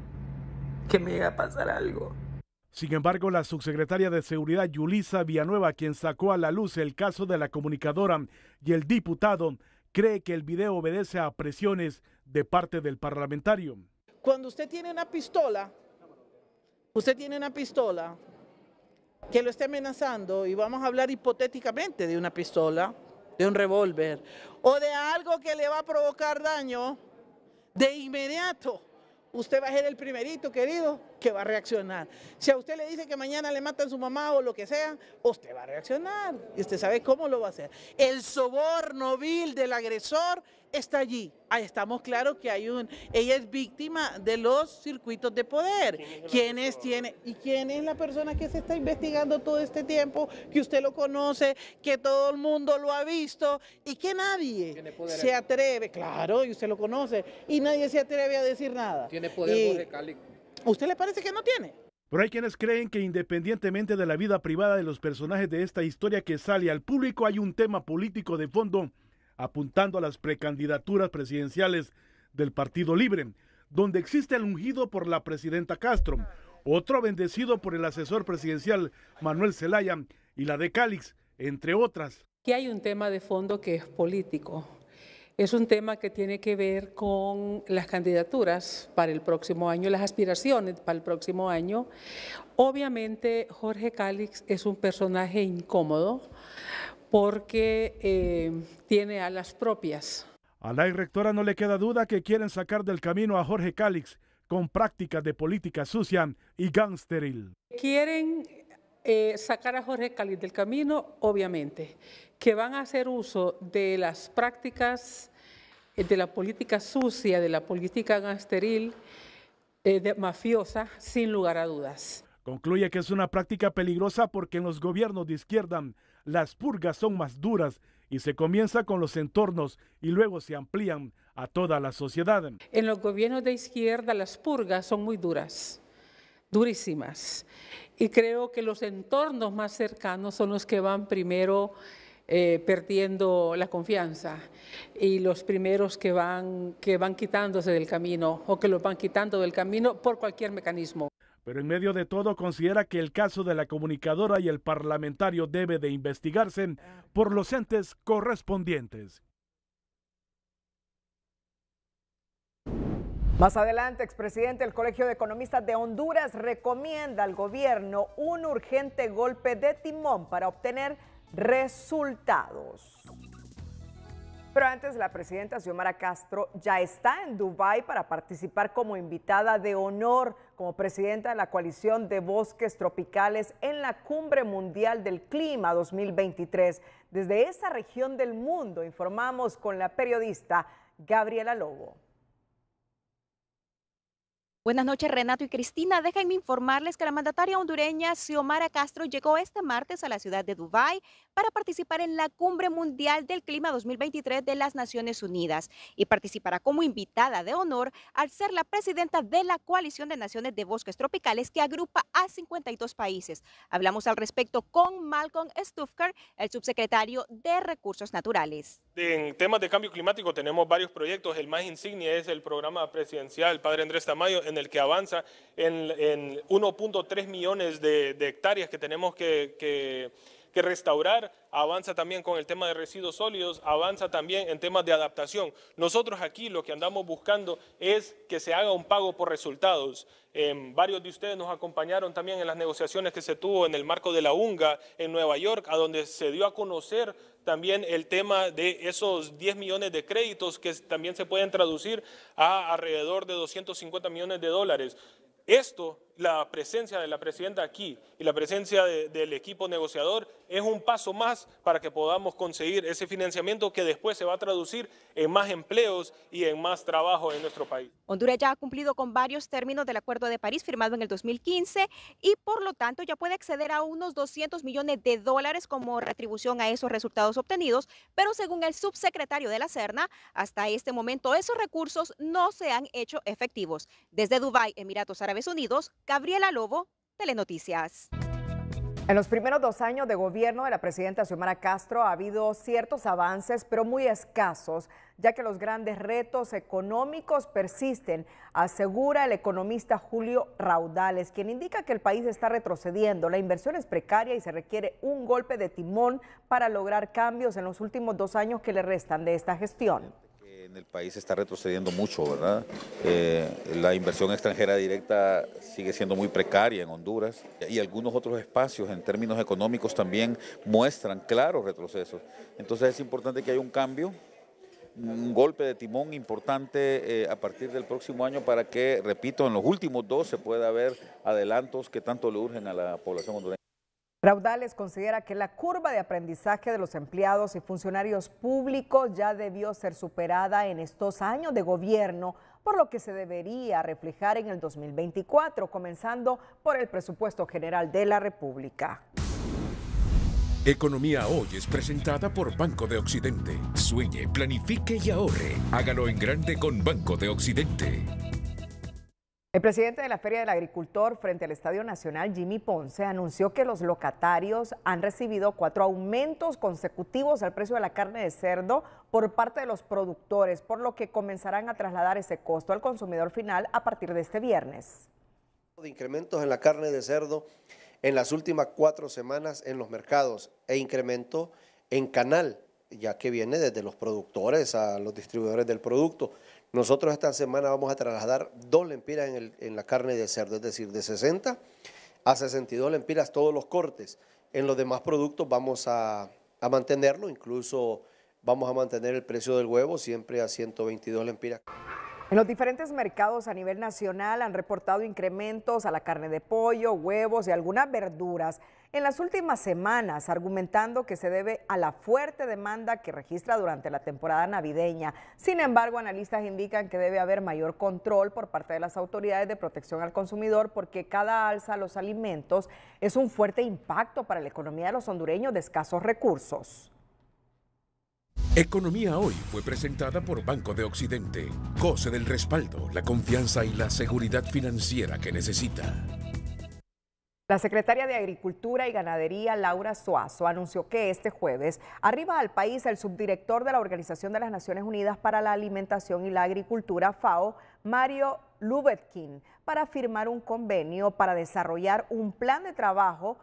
S20: que me llegue a pasar algo. Sin
S19: embargo, la subsecretaria de Seguridad Yulisa Villanueva, quien sacó a la luz el caso de la comunicadora y el diputado, cree que el video obedece a presiones de parte del parlamentario.
S17: Cuando usted tiene una pistola, usted tiene una pistola que lo esté amenazando y vamos a hablar hipotéticamente de una pistola, de un revólver o de algo que le va a provocar daño, de inmediato usted va a ser el primerito, querido, que va a reaccionar. Si a usted le dice que mañana le matan su mamá o lo que sea, usted va a reaccionar. Y usted sabe cómo lo va a hacer. El soborno vil del agresor está allí. Ahí estamos claro que hay un. Ella es víctima de los circuitos de poder. ¿Quiénes tiene? ¿Y quién es la persona que se está investigando todo este tiempo? Que usted lo conoce, que todo el mundo lo ha visto y que nadie se atreve, claro, y usted lo conoce, y nadie se atreve a decir nada. Tiene poder usted le parece que no tiene? Pero hay quienes creen
S19: que independientemente de la vida privada de los personajes de esta historia que sale al público, hay un tema político de fondo apuntando a las precandidaturas presidenciales del Partido Libre, donde existe el ungido por la presidenta Castro, otro bendecido por el asesor presidencial Manuel Zelaya y la de Cálix, entre otras.
S12: Que hay un tema de fondo que es político, es un tema que tiene que ver con las candidaturas para el próximo año, las aspiraciones para el próximo año. Obviamente Jorge Cálix es un personaje incómodo porque eh, tiene alas propias.
S19: A la rectora no le queda duda que quieren sacar del camino a Jorge Cálix con prácticas de política sucia y gangsteril.
S12: Quieren eh, sacar a Jorge Cali del camino, obviamente, que van a hacer uso de las prácticas, eh, de la política sucia, de la política gangsteril, eh, mafiosa, sin lugar a dudas.
S19: Concluye que es una práctica peligrosa porque en los gobiernos de izquierda las purgas son más duras y se comienza con los entornos y luego se amplían a toda la sociedad. En
S12: los gobiernos de izquierda las purgas son muy duras durísimas. Y creo que los entornos más cercanos son los que van primero eh, perdiendo la confianza y los primeros que van, que van quitándose del camino o que los van quitando del camino por cualquier mecanismo. Pero en medio de todo considera
S19: que el caso de la comunicadora y el parlamentario debe de investigarse por los entes correspondientes.
S1: Más adelante, expresidente del Colegio de Economistas de Honduras recomienda al gobierno un urgente golpe de timón para obtener resultados. Pero antes, la presidenta Xiomara Castro ya está en Dubái para participar como invitada de honor como presidenta de la coalición de bosques tropicales en la Cumbre Mundial del Clima 2023. Desde esa región del mundo informamos con la periodista Gabriela Lobo. Buenas noches, Renato y Cristina. Déjenme informarles que la mandataria hondureña Xiomara Castro llegó este martes a la ciudad de Dubái para participar en la Cumbre Mundial del Clima 2023 de las Naciones Unidas y participará como invitada de honor al ser la presidenta de la Coalición de Naciones de Bosques Tropicales que agrupa a 52 países. Hablamos al respecto con Malcolm Stufker, el subsecretario de Recursos Naturales.
S19: En temas de cambio climático tenemos varios proyectos. El más insignia es el programa presidencial Padre Andrés Tamayo el que avanza, en, 1.3 millones de, hectáreas que tenemos que, restaurar, avanza también con el tema de residuos sólidos, avanza también en temas de adaptación. Nosotros aquí lo que andamos buscando es que se haga un pago por resultados. Em, varios de ustedes nos acompañaron también en las negociaciones que se tuvo en el marco de la UNGA en Nueva York, a donde se dio a conocer también el tema de esos 10 millones de créditos que también se pueden traducir a alrededor de 250 millones de dólares. Esto la presencia de la presidenta aquí y la presencia del equipo negociador es un paso más para que podamos conseguir ese financiamiento que después se va a traducir en más empleos y en más trabajo en nuestro país.
S1: Honduras ya ha cumplido con varios términos del Acuerdo de París firmado en el 2015 y por lo tanto ya puede acceder a unos 200 millones de dólares como retribución a esos resultados obtenidos, pero según el subsecretario de la CERNA, hasta este momento esos recursos no se han hecho efectivos. Desde Dubái, Emiratos Árabes Unidos, Gabriela Lobo, Telenoticias. En los primeros dos años de gobierno de la presidenta Xiomara Castro ha habido ciertos avances, pero muy escasos, ya que los grandes retos económicos persisten, asegura el economista Julio Raudales, quien indica que el país está retrocediendo, la inversión es precaria y se requiere un golpe de timón para lograr cambios en los últimos dos años que le restan de esta gestión
S16: en el país está retrocediendo mucho, ¿verdad? Eh, la inversión extranjera directa sigue siendo muy precaria en Honduras y algunos otros espacios en términos económicos también muestran claros retrocesos. Entonces es importante que haya un cambio un golpe de timón importante eh, a partir del próximo año para que, repito, en los últimos dos se pueda ver adelantos que tanto le urgen a la población hondureña.
S1: Raudales considera que la curva de aprendizaje de los empleados y funcionarios públicos ya debió ser superada en estos años de gobierno, por lo que se debería reflejar en el 2024, comenzando por el presupuesto general de la República.
S2: Economía Hoy es presentada por Banco de Occidente. Sueñe, planifique y ahorre. Hágalo en grande con Banco de Occidente.
S1: El presidente de la Feria del Agricultor frente al Estadio Nacional, Jimmy Ponce, anunció que los locatarios han recibido cuatro aumentos consecutivos al precio de la carne de cerdo por parte de los productores, por lo que comenzarán a trasladar ese costo al consumidor final a partir de este viernes.
S8: De incrementos en la carne de cerdo en las últimas cuatro semanas en los mercados e incremento en canal, ya que viene desde los productores a los distribuidores del producto. Nosotros esta semana vamos a trasladar dos lempiras en, la carne de cerdo, es decir, de 60 a 62 lempiras todos los cortes. En los demás productos vamos a, a mantenerlo, incluso vamos a mantener el precio del huevo siempre a 122 lempiras.
S1: En los diferentes mercados a nivel nacional han reportado incrementos a la carne de pollo, huevos y algunas verduras en las últimas semanas, argumentando que se debe a la fuerte demanda que registra durante la temporada navideña. Sin embargo, analistas indican que debe haber mayor control por parte de las autoridades de protección al consumidor porque cada alza a los alimentos es un fuerte impacto para la economía de los hondureños de escasos recursos.
S2: Economía Hoy fue presentada por Banco de Occidente. Goce del respaldo, la confianza y la seguridad financiera que necesita.
S1: La secretaria de Agricultura y Ganadería, Laura Suazo, anunció que este jueves arriba al país el subdirector de la Organización de las Naciones Unidas para la Alimentación y la Agricultura, FAO, Mario Lubetkin, para firmar un convenio para desarrollar un plan de trabajo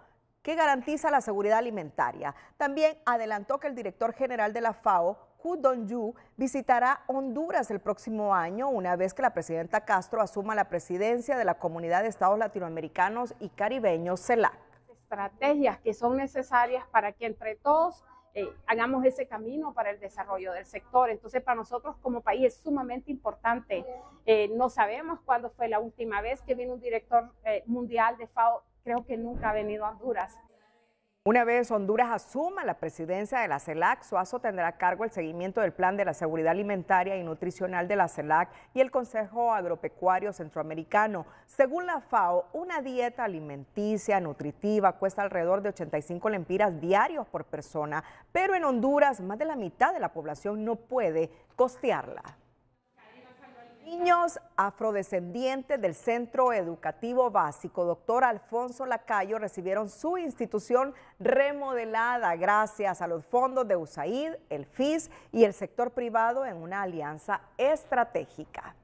S1: que garantiza la seguridad alimentaria. También adelantó que el director general de la FAO, Hu dong visitará Honduras el próximo año, una vez que la presidenta Castro asuma la presidencia de la Comunidad de Estados Latinoamericanos y Caribeños, CELAC.
S12: Estrategias que son necesarias para que entre todos eh, hagamos ese camino para el desarrollo del sector. Entonces, para nosotros como país es sumamente importante. Eh, no sabemos cuándo fue la última vez que vino un director eh, mundial de FAO creo que nunca ha venido a Honduras.
S1: Una vez Honduras asuma la presidencia de la CELAC, Suazo tendrá a cargo el seguimiento del Plan de la Seguridad Alimentaria y Nutricional de la CELAC y el Consejo Agropecuario Centroamericano. Según la FAO, una dieta alimenticia nutritiva cuesta alrededor de 85 lempiras diarios por persona, pero en Honduras más de la mitad de la población no puede costearla. Niños afrodescendientes del Centro Educativo Básico, doctor Alfonso Lacayo, recibieron su institución remodelada gracias a los fondos de USAID, el FIS y el sector privado en una alianza estratégica.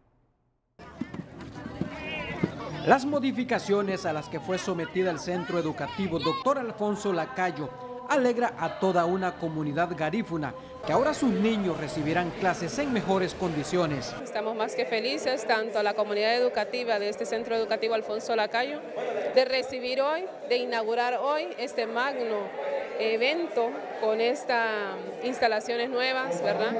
S18: Las modificaciones a las que fue sometida el Centro Educativo Doctor Alfonso Lacayo alegra a toda una comunidad garífuna que ahora sus niños recibirán clases en mejores condiciones.
S12: Estamos más que felices, tanto a la comunidad educativa de este Centro Educativo Alfonso Lacayo, de recibir hoy, de inaugurar hoy este magno evento con estas instalaciones nuevas, ¿verdad?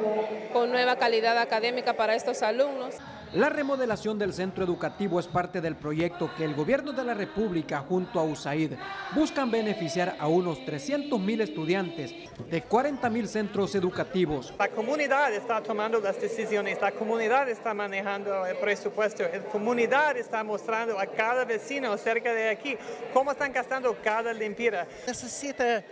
S12: Con nueva calidad académica para estos alumnos.
S18: La remodelación del centro educativo es parte del proyecto que el gobierno de la República junto a USAID buscan beneficiar a unos 300 mil estudiantes de mil centros educativos. La
S17: comunidad está tomando las decisiones, la comunidad
S18: está manejando el
S17: presupuesto, la comunidad está mostrando a cada vecino cerca de aquí cómo están gastando cada limpieza. Necesita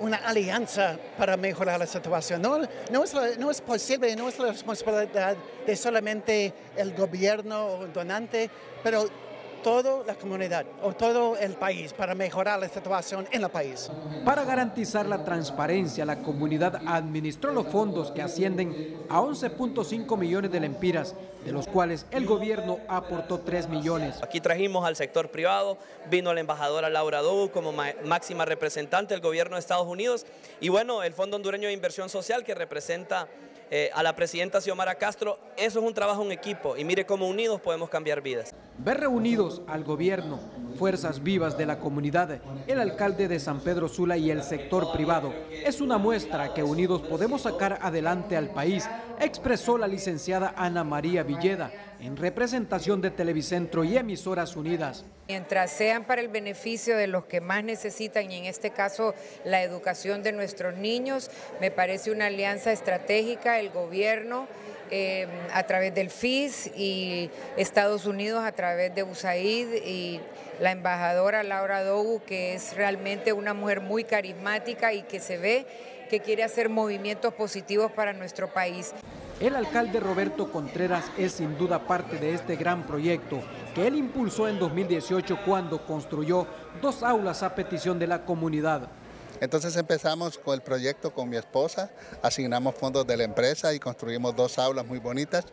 S17: una alianza para mejorar la situación. No, no, es, no es posible, no es la responsabilidad de solamente el gobierno o donante, pero toda la comunidad o todo el país para
S18: mejorar la situación en el país. Para garantizar la transparencia, la comunidad administró los fondos que ascienden a 11.5 millones de lempiras, de los cuales el gobierno aportó 3 millones.
S9: Aquí trajimos al sector privado, vino la embajadora Laura Dou como máxima representante del gobierno de Estados Unidos y bueno, el Fondo Hondureño de Inversión Social que representa eh, a la presidenta Xiomara Castro. Eso es un trabajo en equipo y mire cómo
S18: unidos podemos cambiar vidas. Ver reunidos al gobierno, fuerzas vivas de la comunidad, el alcalde de San Pedro Sula y el sector privado es una muestra que unidos podemos sacar adelante al país, expresó la licenciada Ana María Villeda, en representación de Televicentro y Emisoras Unidas.
S1: Mientras sean para el beneficio de los que más necesitan y en este caso la educación de nuestros niños, me parece una alianza estratégica el gobierno eh, a través del FIS y Estados Unidos a través de USAID y la embajadora Laura Dogu, que es realmente una mujer muy carismática y que se ve que quiere hacer movimientos positivos para nuestro país.
S18: El alcalde Roberto Contreras es sin duda parte de este gran proyecto que él impulsó en 2018 cuando construyó dos aulas a petición de la comunidad. Entonces empezamos con el proyecto con mi esposa,
S6: asignamos fondos de la empresa y construimos dos aulas muy bonitas.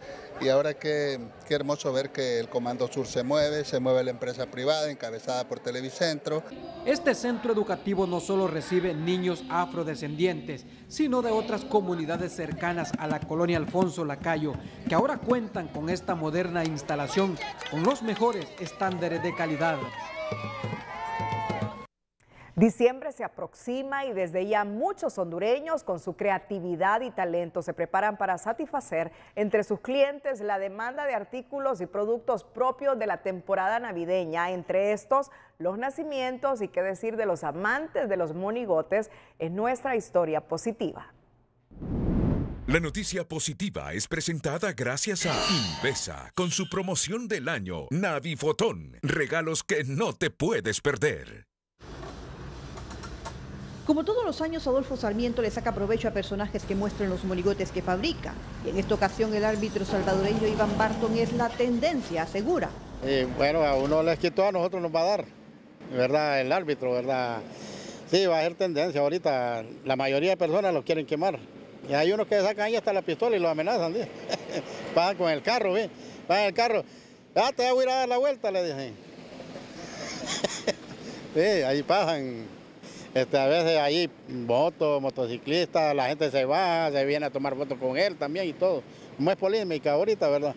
S6: Y ahora qué, qué
S18: hermoso ver que el Comando Sur se mueve, se mueve la empresa privada encabezada por Televicentro. Este centro educativo no solo recibe niños afrodescendientes, sino de otras comunidades cercanas a la colonia Alfonso Lacayo, que ahora cuentan con esta moderna instalación con los mejores estándares de calidad.
S1: Diciembre se aproxima y desde ya muchos hondureños con su creatividad y talento se preparan para satisfacer entre sus clientes la demanda de artículos y productos propios de la temporada navideña, entre estos los nacimientos y qué decir de los amantes de los monigotes en nuestra historia positiva.
S2: La noticia positiva es presentada gracias a Invesa con su promoción del año Navifotón, regalos que no te puedes perder.
S13: Como todos los años, Adolfo Sarmiento le saca provecho a personajes que muestran los monigotes que fabrica. Y en esta ocasión el árbitro salvadoreño Iván Barton es la tendencia, asegura.
S10: Eh, bueno, a uno les quitó, a nosotros nos va a dar, ¿verdad? El árbitro, ¿verdad? Sí, va a ser tendencia ahorita. La mayoría de personas lo quieren quemar. Y hay unos que sacan ahí hasta la pistola y lo amenazan, ¿sí? <laughs> con el carro, ¿ves? Pagan el carro. Ah, te voy a ir a dar la vuelta, le dije. <laughs> sí, ahí pasan este, a veces ahí motos, motociclistas, la gente se va, se viene a tomar fotos con él también y todo. No es polémica ahorita, ¿verdad?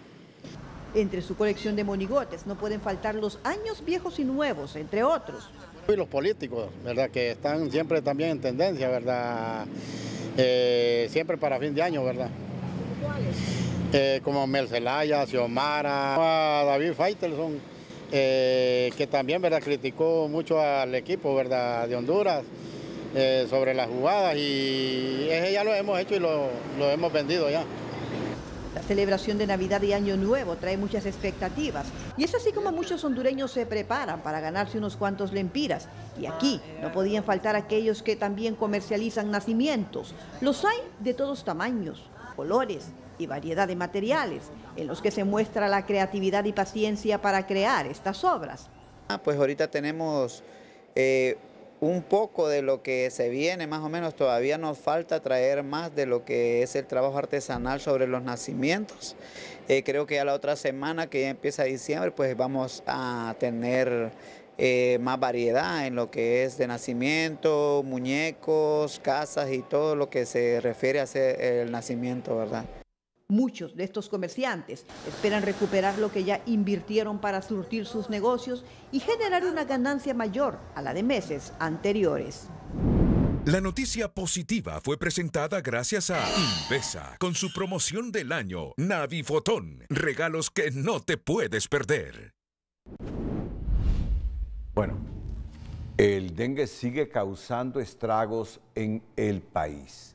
S10: Entre su colección de monigotes no pueden faltar los años viejos y nuevos, entre otros. Y los políticos, ¿verdad? Que están siempre también en tendencia, ¿verdad? Eh, siempre para fin de año, ¿verdad? Eh, como Mercelaya, Xiomara, David Faitelson. Eh, que también ¿verdad? criticó mucho al equipo ¿verdad? de Honduras eh, sobre las jugadas y ya lo hemos hecho y lo, lo hemos vendido ya. La celebración de Navidad y Año Nuevo trae muchas
S13: expectativas y es así como muchos hondureños se preparan para ganarse unos cuantos lempiras. Y aquí no podían faltar aquellos que también comercializan nacimientos. Los hay de todos tamaños, colores, y variedad de materiales en los que se muestra la creatividad y paciencia para crear estas obras.
S11: Ah, pues ahorita tenemos eh, un poco de lo que se viene, más o menos todavía nos falta traer más de lo que es el trabajo artesanal sobre los nacimientos. Eh, creo que ya la otra semana que ya empieza diciembre, pues vamos a tener eh, más variedad en lo que es de nacimiento, muñecos, casas y todo lo que se refiere a hacer el nacimiento, ¿verdad?
S13: Muchos de estos comerciantes esperan recuperar lo que ya invirtieron para surtir sus negocios y generar una ganancia mayor a la de meses anteriores.
S2: La noticia positiva fue presentada gracias a Invesa con su promoción del año Navifotón, regalos que no
S3: te puedes perder. Bueno, el dengue sigue causando estragos en el país.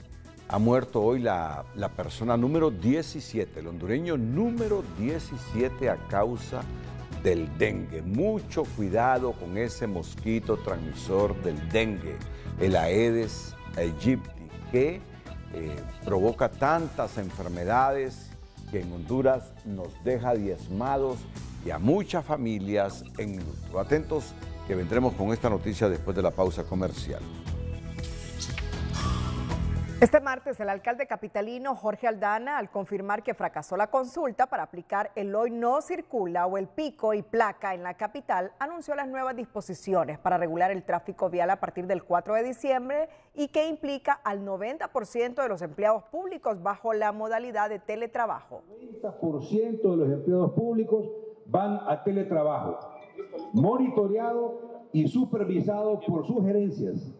S3: Ha muerto hoy la, persona número 17, el hondureño número 17 a causa del dengue. Mucho cuidado con ese mosquito transmisor del dengue, el Aedes aegypti, que eh, provoca tantas enfermedades que en Honduras nos deja diezmados y a muchas familias en luto. Atentos que vendremos con esta noticia después de la pausa comercial.
S1: Este martes, el alcalde capitalino Jorge Aldana, al confirmar que fracasó la consulta para aplicar el hoy no circula o el pico y placa en la capital, anunció las nuevas disposiciones para regular el tráfico vial a partir del 4 de diciembre y que implica al 90% de los empleados públicos bajo la modalidad de teletrabajo.
S2: El 90% de los empleados públicos van a teletrabajo, monitoreado y supervisado por sus gerencias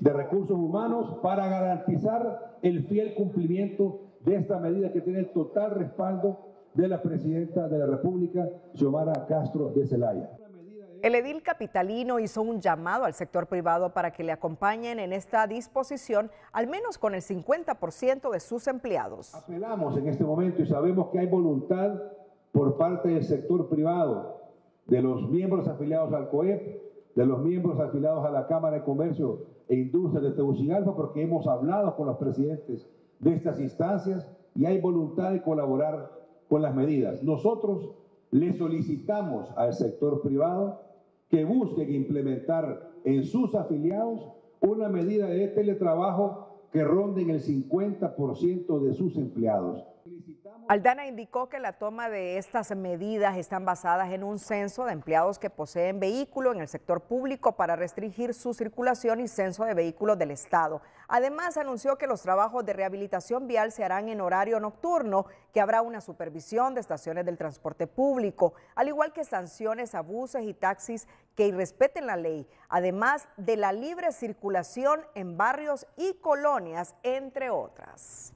S2: de recursos humanos para garantizar el fiel cumplimiento de esta medida que tiene el total respaldo de la presidenta de la
S8: República, Xiomara Castro de Zelaya.
S1: El edil capitalino hizo un llamado al sector privado para que le acompañen en esta disposición, al menos con el 50% de sus empleados.
S2: Apelamos en este momento y sabemos que hay voluntad por parte del sector privado, de los miembros afiliados al COEP, de los miembros afiliados a la Cámara de Comercio e industria Industrias de Tegucigalpa porque hemos hablado con los presidentes de estas instancias y hay voluntad de colaborar con las medidas. Nosotros le solicitamos al sector privado que busque implementar en sus afiliados una medida de teletrabajo que en el 50% de sus empleados.
S1: Aldana indicó que la toma de estas medidas están basadas en un censo de empleados que poseen vehículo en el sector público para restringir su circulación y censo de vehículos del Estado. Además, anunció que los trabajos de rehabilitación vial se harán en horario nocturno, que habrá una supervisión de estaciones del transporte público, al igual que sanciones a buses y taxis que irrespeten la ley, además de la libre circulación en barrios y colonias, entre otras.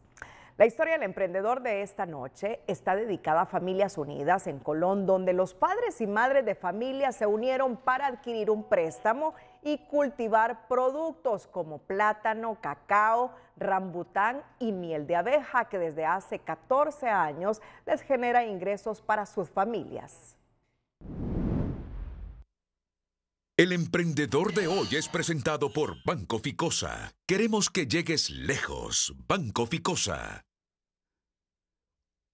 S1: La historia del emprendedor de esta noche está dedicada a Familias Unidas en Colón, donde los padres y madres de familia se unieron para adquirir un préstamo y cultivar productos como plátano, cacao, rambután y miel de abeja, que desde hace 14 años les genera ingresos para sus familias.
S2: El emprendedor de hoy es presentado por Banco Ficosa. Queremos que llegues lejos, Banco
S6: Ficosa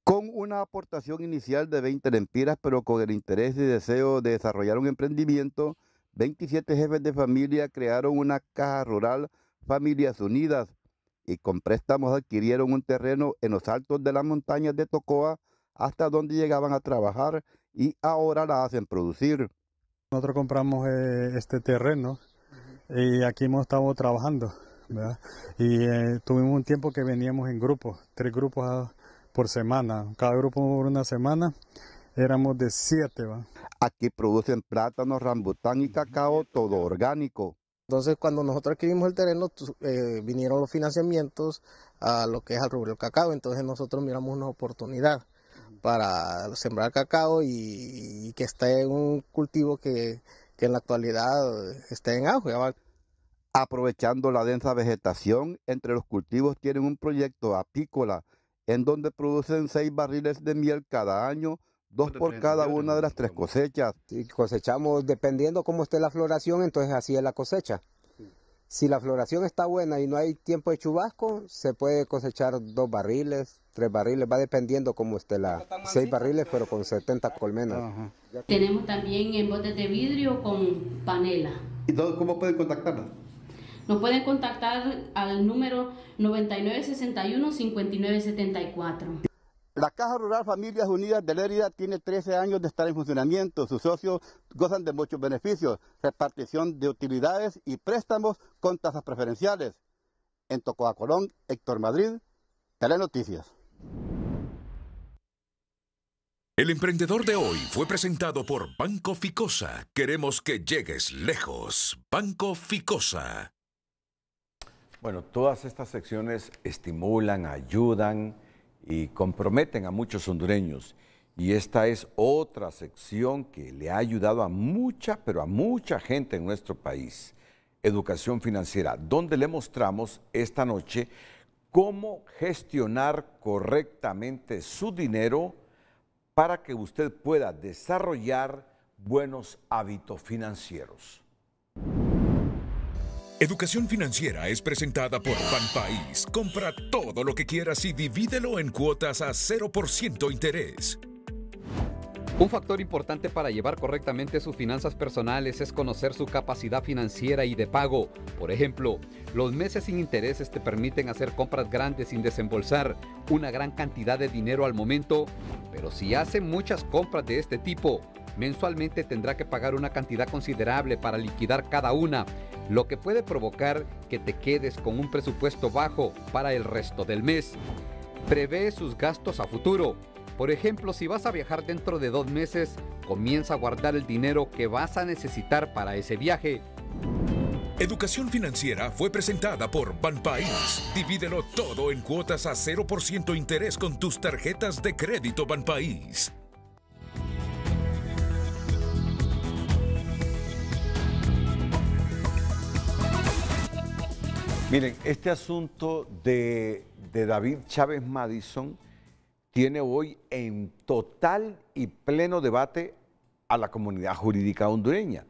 S6: con una aportación inicial de 20 lempiras, pero con el interés y deseo de desarrollar un emprendimiento, 27 jefes de familia crearon una caja rural Familias Unidas y con préstamos adquirieron un terreno en los altos de las montañas de Tocoa hasta donde llegaban a trabajar y ahora la hacen producir.
S19: Nosotros compramos eh, este terreno y aquí hemos estado trabajando. Y eh, tuvimos un tiempo que veníamos en grupos, tres grupos por semana, cada grupo por una semana,
S6: éramos de siete. Aquí producen plátano, rambután y cacao, todo orgánico. Entonces, cuando nosotros adquirimos el terreno, eh, vinieron los financiamientos a
S8: lo que es al rubro del cacao. Entonces, nosotros miramos una oportunidad para sembrar cacao
S6: y, que esté un cultivo que, en la actualidad esté en auge. Aprovechando la densa vegetación, entre los cultivos tienen un proyecto apícola en donde producen seis barriles de miel cada año, dos por cada una de las tres cosechas. Y cosechamos dependiendo cómo esté la floración, entonces así es la cosecha. Si la floración está buena y no hay tiempo de chubasco, se puede cosechar dos barriles, tres barriles, va dependiendo cómo esté la... Seis barriles, pero con 70 colmenas.
S12: Tenemos también en botes de vidrio con panela.
S6: ¿Y cómo pueden contactarnos?
S12: Nos pueden contactar al número 9961-5974.
S6: La Caja Rural Familias Unidas de Lérida tiene 13 años de estar en funcionamiento. Sus socios gozan de muchos beneficios, repartición de utilidades y préstamos con tasas preferenciales. En Colón, Héctor Madrid, Telenoticias.
S2: El emprendedor de hoy fue presentado por Banco Ficosa. Queremos que llegues lejos. Banco Ficosa.
S3: Bueno, todas estas secciones estimulan, ayudan y comprometen a muchos hondureños. Y esta es otra sección que le ha ayudado a mucha, pero a mucha gente en nuestro país. Educación financiera, donde le mostramos esta noche cómo gestionar correctamente su dinero para que usted pueda desarrollar buenos hábitos financieros. Educación Financiera es presentada por País. Compra todo
S2: lo que quieras y divídelo en cuotas a 0% interés.
S15: Un factor importante para llevar correctamente sus finanzas personales es conocer su capacidad financiera y de pago. Por ejemplo, los meses sin intereses te permiten hacer compras grandes sin desembolsar una gran cantidad de dinero al momento, pero si hacen muchas compras de este tipo, mensualmente tendrá que pagar una cantidad considerable para liquidar cada una, lo que puede provocar que te quedes con un presupuesto bajo para el resto del mes. Prevé sus gastos a futuro. Por ejemplo, si vas a viajar dentro de dos meses, comienza a guardar el dinero que vas a necesitar para ese viaje.
S2: Educación Financiera fue presentada por Banpaís. Divídelo todo en cuotas a 0% interés con tus tarjetas de crédito Banpaís.
S3: Miren, este asunto de, David Chávez Madison tiene hoy en total y pleno debate a la comunidad jurídica hondureña.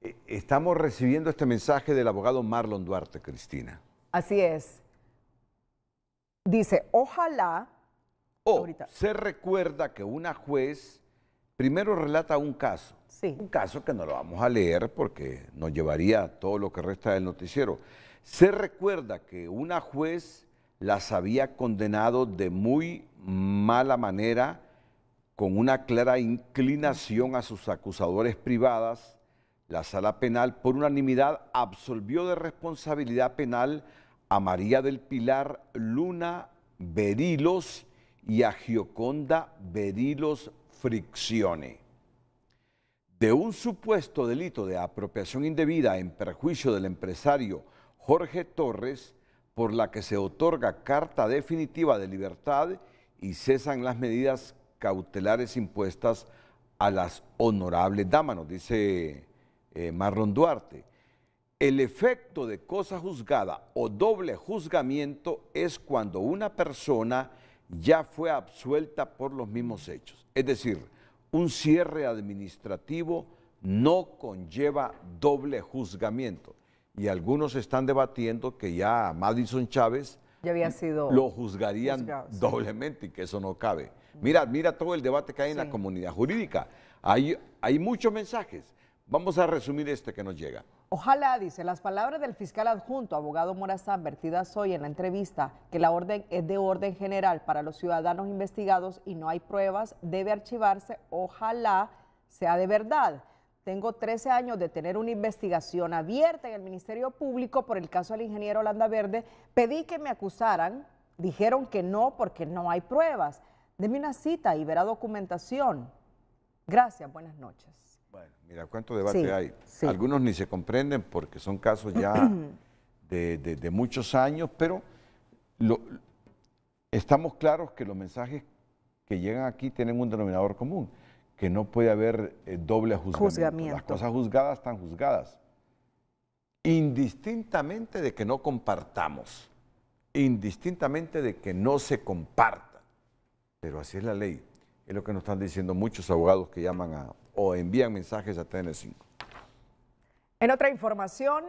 S3: E, estamos recibiendo este mensaje del abogado Marlon Duarte, Cristina.
S1: Así es. Dice, ojalá...
S3: Oh, se recuerda que una juez primero relata un caso. Sí. Un caso que no lo vamos a leer porque nos llevaría todo lo que resta del noticiero se recuerda que una juez las había condenado de muy mala manera, con una clara inclinación a sus acusadores privadas, la sala penal por unanimidad absolvió de responsabilidad penal a María del Pilar Luna Berilos y a Gioconda Berilos Friccione. De un supuesto delito de apropiación indebida en perjuicio del empresario Jorge Torres, por la que se otorga carta definitiva de libertad y cesan las medidas cautelares impuestas a las honorables Dámanos, dice eh, Marrón Duarte. El efecto de cosa juzgada o doble juzgamiento es cuando una persona ya fue absuelta por los mismos hechos. Es decir, un cierre administrativo no conlleva doble juzgamiento y algunos están debatiendo que ya Madison Chávez lo juzgarían doblemente y que eso no cabe. Mira, mira todo el debate que hay en la comunidad jurídica. Hay, hay muchos mensajes. Vamos a resumir este que nos llega.
S1: Ojalá, dice, las palabras del fiscal adjunto, abogado Morazán, vertidas hoy en la entrevista, que la orden es de orden general para los ciudadanos investigados y no hay pruebas, debe archivarse, ojalá sea de verdad. Tengo 13 años de tener una investigación abierta en el Ministerio Público por el caso del ingeniero Holanda Verde. Pedí que me acusaran, dijeron que no porque no hay pruebas. Deme una cita y verá documentación. Gracias, buenas noches. Bueno,
S3: mira cuánto debate hay. Algunos ni se comprenden porque son casos ya <clears throat> de, muchos años, pero estamos claros que los mensajes que llegan aquí tienen un denominador común que no puede haber eh, doble juzgamiento. Las cosas juzgadas están juzgadas. Indistintamente de que no compartamos, indistintamente de que no se comparta, pero así es la ley. Es lo que nos están diciendo muchos abogados que llaman o envían mensajes a TN5.
S1: En otra información,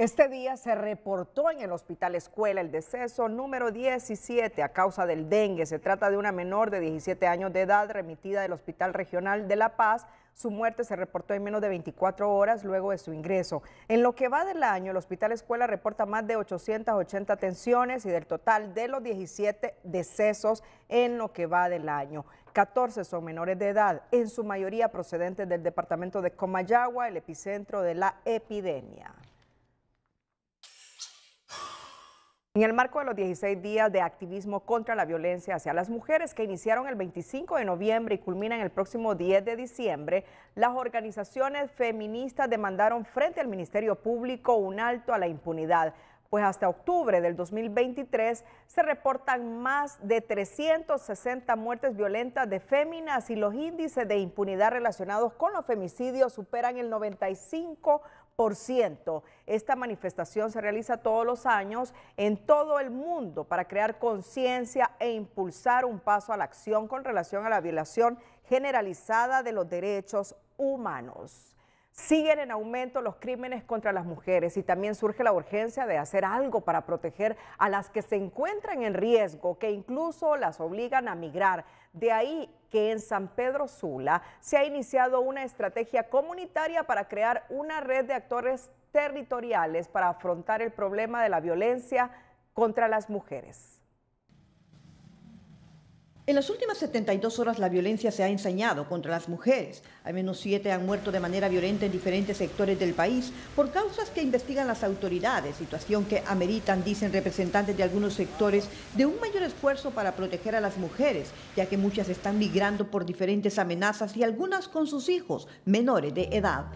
S1: este día se reportó en el Hospital Escuela el deceso número 17 a causa del dengue. Se trata de una menor de 17 años de edad remitida del Hospital Regional de La Paz. Su muerte se reportó en menos de 24 horas luego de su ingreso. En lo que va del año, el Hospital Escuela reporta más de 880 atenciones y del total de los 17 decesos en lo que va del año. 14 son menores de edad, en su mayoría procedentes del departamento de Comayagua, el epicentro de la epidemia. En el marco de los 16 días de activismo contra la violencia hacia las mujeres que iniciaron el 25 de noviembre y culminan el próximo 10 de diciembre, las organizaciones feministas demandaron frente al Ministerio Público un alto a la impunidad, pues hasta octubre del 2023 se reportan más de 360 muertes violentas de féminas y los índices de impunidad relacionados con los femicidios superan el 95%. Por Esta manifestación se realiza todos los años en todo el mundo para crear conciencia e impulsar un paso a la acción con relación a la violación generalizada de los derechos humanos. Siguen en aumento los crímenes contra las mujeres y también surge la urgencia de hacer algo para proteger a las que se encuentran en riesgo, que incluso las obligan a migrar. De ahí que en San Pedro Sula se ha iniciado una estrategia comunitaria para crear una red de actores territoriales para afrontar el problema de la violencia contra las mujeres.
S13: En las últimas 72 horas la violencia se ha ensañado contra las mujeres. Al menos siete han muerto de manera violenta en diferentes sectores del país por causas que investigan las autoridades, situación que ameritan, dicen representantes de algunos sectores, de un mayor esfuerzo para proteger a las mujeres, ya que muchas están migrando por diferentes amenazas y algunas con sus hijos menores de edad.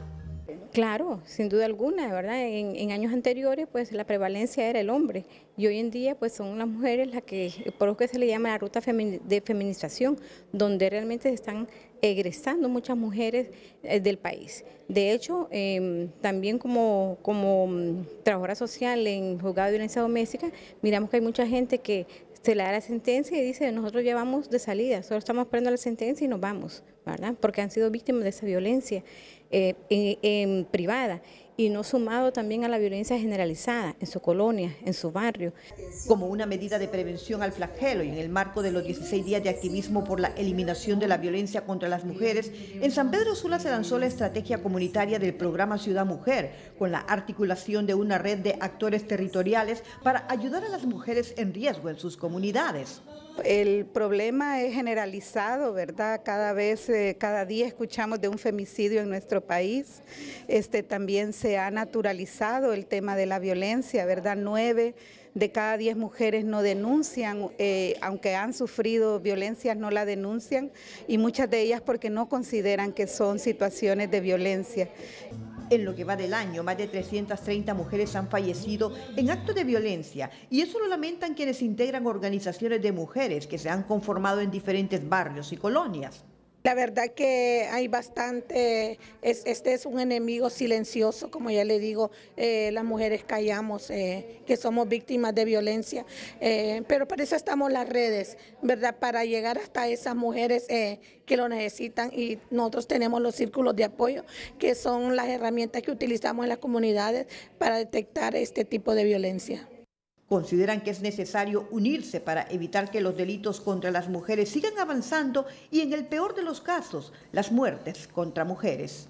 S1: Claro, sin duda alguna, ¿verdad? En, años anteriores, pues la prevalencia era el hombre y hoy en
S13: día, pues son las mujeres las que, por lo que se le llama la ruta de feminización, donde realmente se están egresando muchas mujeres eh, del país. De hecho, em,
S1: también como, como mm, trabajadora social en juzgado de violencia doméstica, miramos que hay mucha gente que se le da la sentencia y dice, nosotros ya vamos de salida, solo estamos esperando la
S13: sentencia y nos vamos, ¿verdad? Porque han sido víctimas de esa violencia. Eh, en, en privada y no sumado también a la violencia generalizada en su colonia, en su barrio. Como una medida de prevención al flagelo y en el marco de los 16 días de activismo por la eliminación de la violencia contra las mujeres, en San Pedro Sula se lanzó la estrategia comunitaria del programa Ciudad Mujer, con la articulación de una red de actores territoriales para ayudar a las mujeres en riesgo en sus comunidades. El problema es generalizado, ¿verdad? Cada vez, eh, cada día escuchamos de un femicidio en nuestro país. Este, también se ha naturalizado el tema de la violencia, ¿verdad? Nueve de cada diez mujeres no denuncian, eh, aunque han sufrido violencia no la denuncian y muchas de ellas porque no consideran que son situaciones de violencia. En lo que va del año, más de 330 mujeres han fallecido en actos de violencia y eso lo lamentan quienes integran organizaciones de mujeres que se han conformado en diferentes barrios y colonias. La verdad que hay bastante, es, este es un enemigo silencioso, como ya le digo, eh, las mujeres callamos, eh, que somos víctimas de violencia, eh, pero para eso estamos las redes, ¿verdad? Para llegar hasta esas mujeres que lo necesitan y nosotros tenemos los círculos de apoyo, que son las herramientas que utilizamos en las comunidades para detectar este tipo de violencia. Consideran que es necesario unirse para evitar que los delitos contra las mujeres sigan avanzando y en el
S1: peor de los casos, las muertes contra mujeres.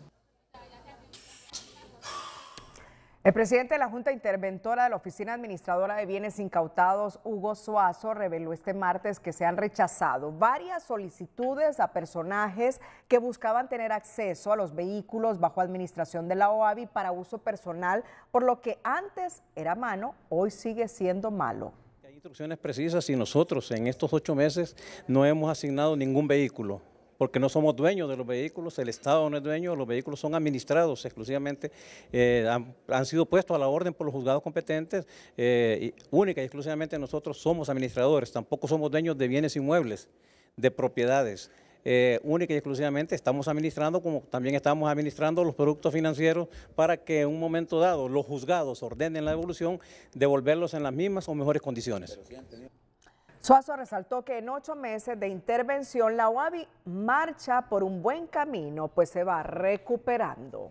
S1: El presidente de la Junta Interventora de la Oficina Administradora de Bienes Incautados, Hugo Soazo, reveló este martes que se han rechazado varias solicitudes a personajes que buscaban tener acceso a los vehículos bajo administración de la OAVI para uso personal, por lo que antes era mano, hoy sigue siendo malo
S4: Hay instrucciones precisas y nosotros en estos ocho meses no hemos asignado ningún vehículo porque no somos dueños de los vehículos, el Estado no es dueño, los vehículos son administrados exclusivamente, eh, han, sido puestos a la orden por los juzgados competentes, eh, y única y exclusivamente nosotros somos administradores, tampoco somos dueños de bienes inmuebles, de propiedades. Eh, única y exclusivamente estamos administrando, como también estamos administrando los productos financieros para que en un momento dado los juzgados ordenen la devolución, devolverlos en las mismas o mejores condiciones.
S1: Suazo resaltó que en ocho meses de intervención la UABI marcha por un buen camino, pues se va recuperando.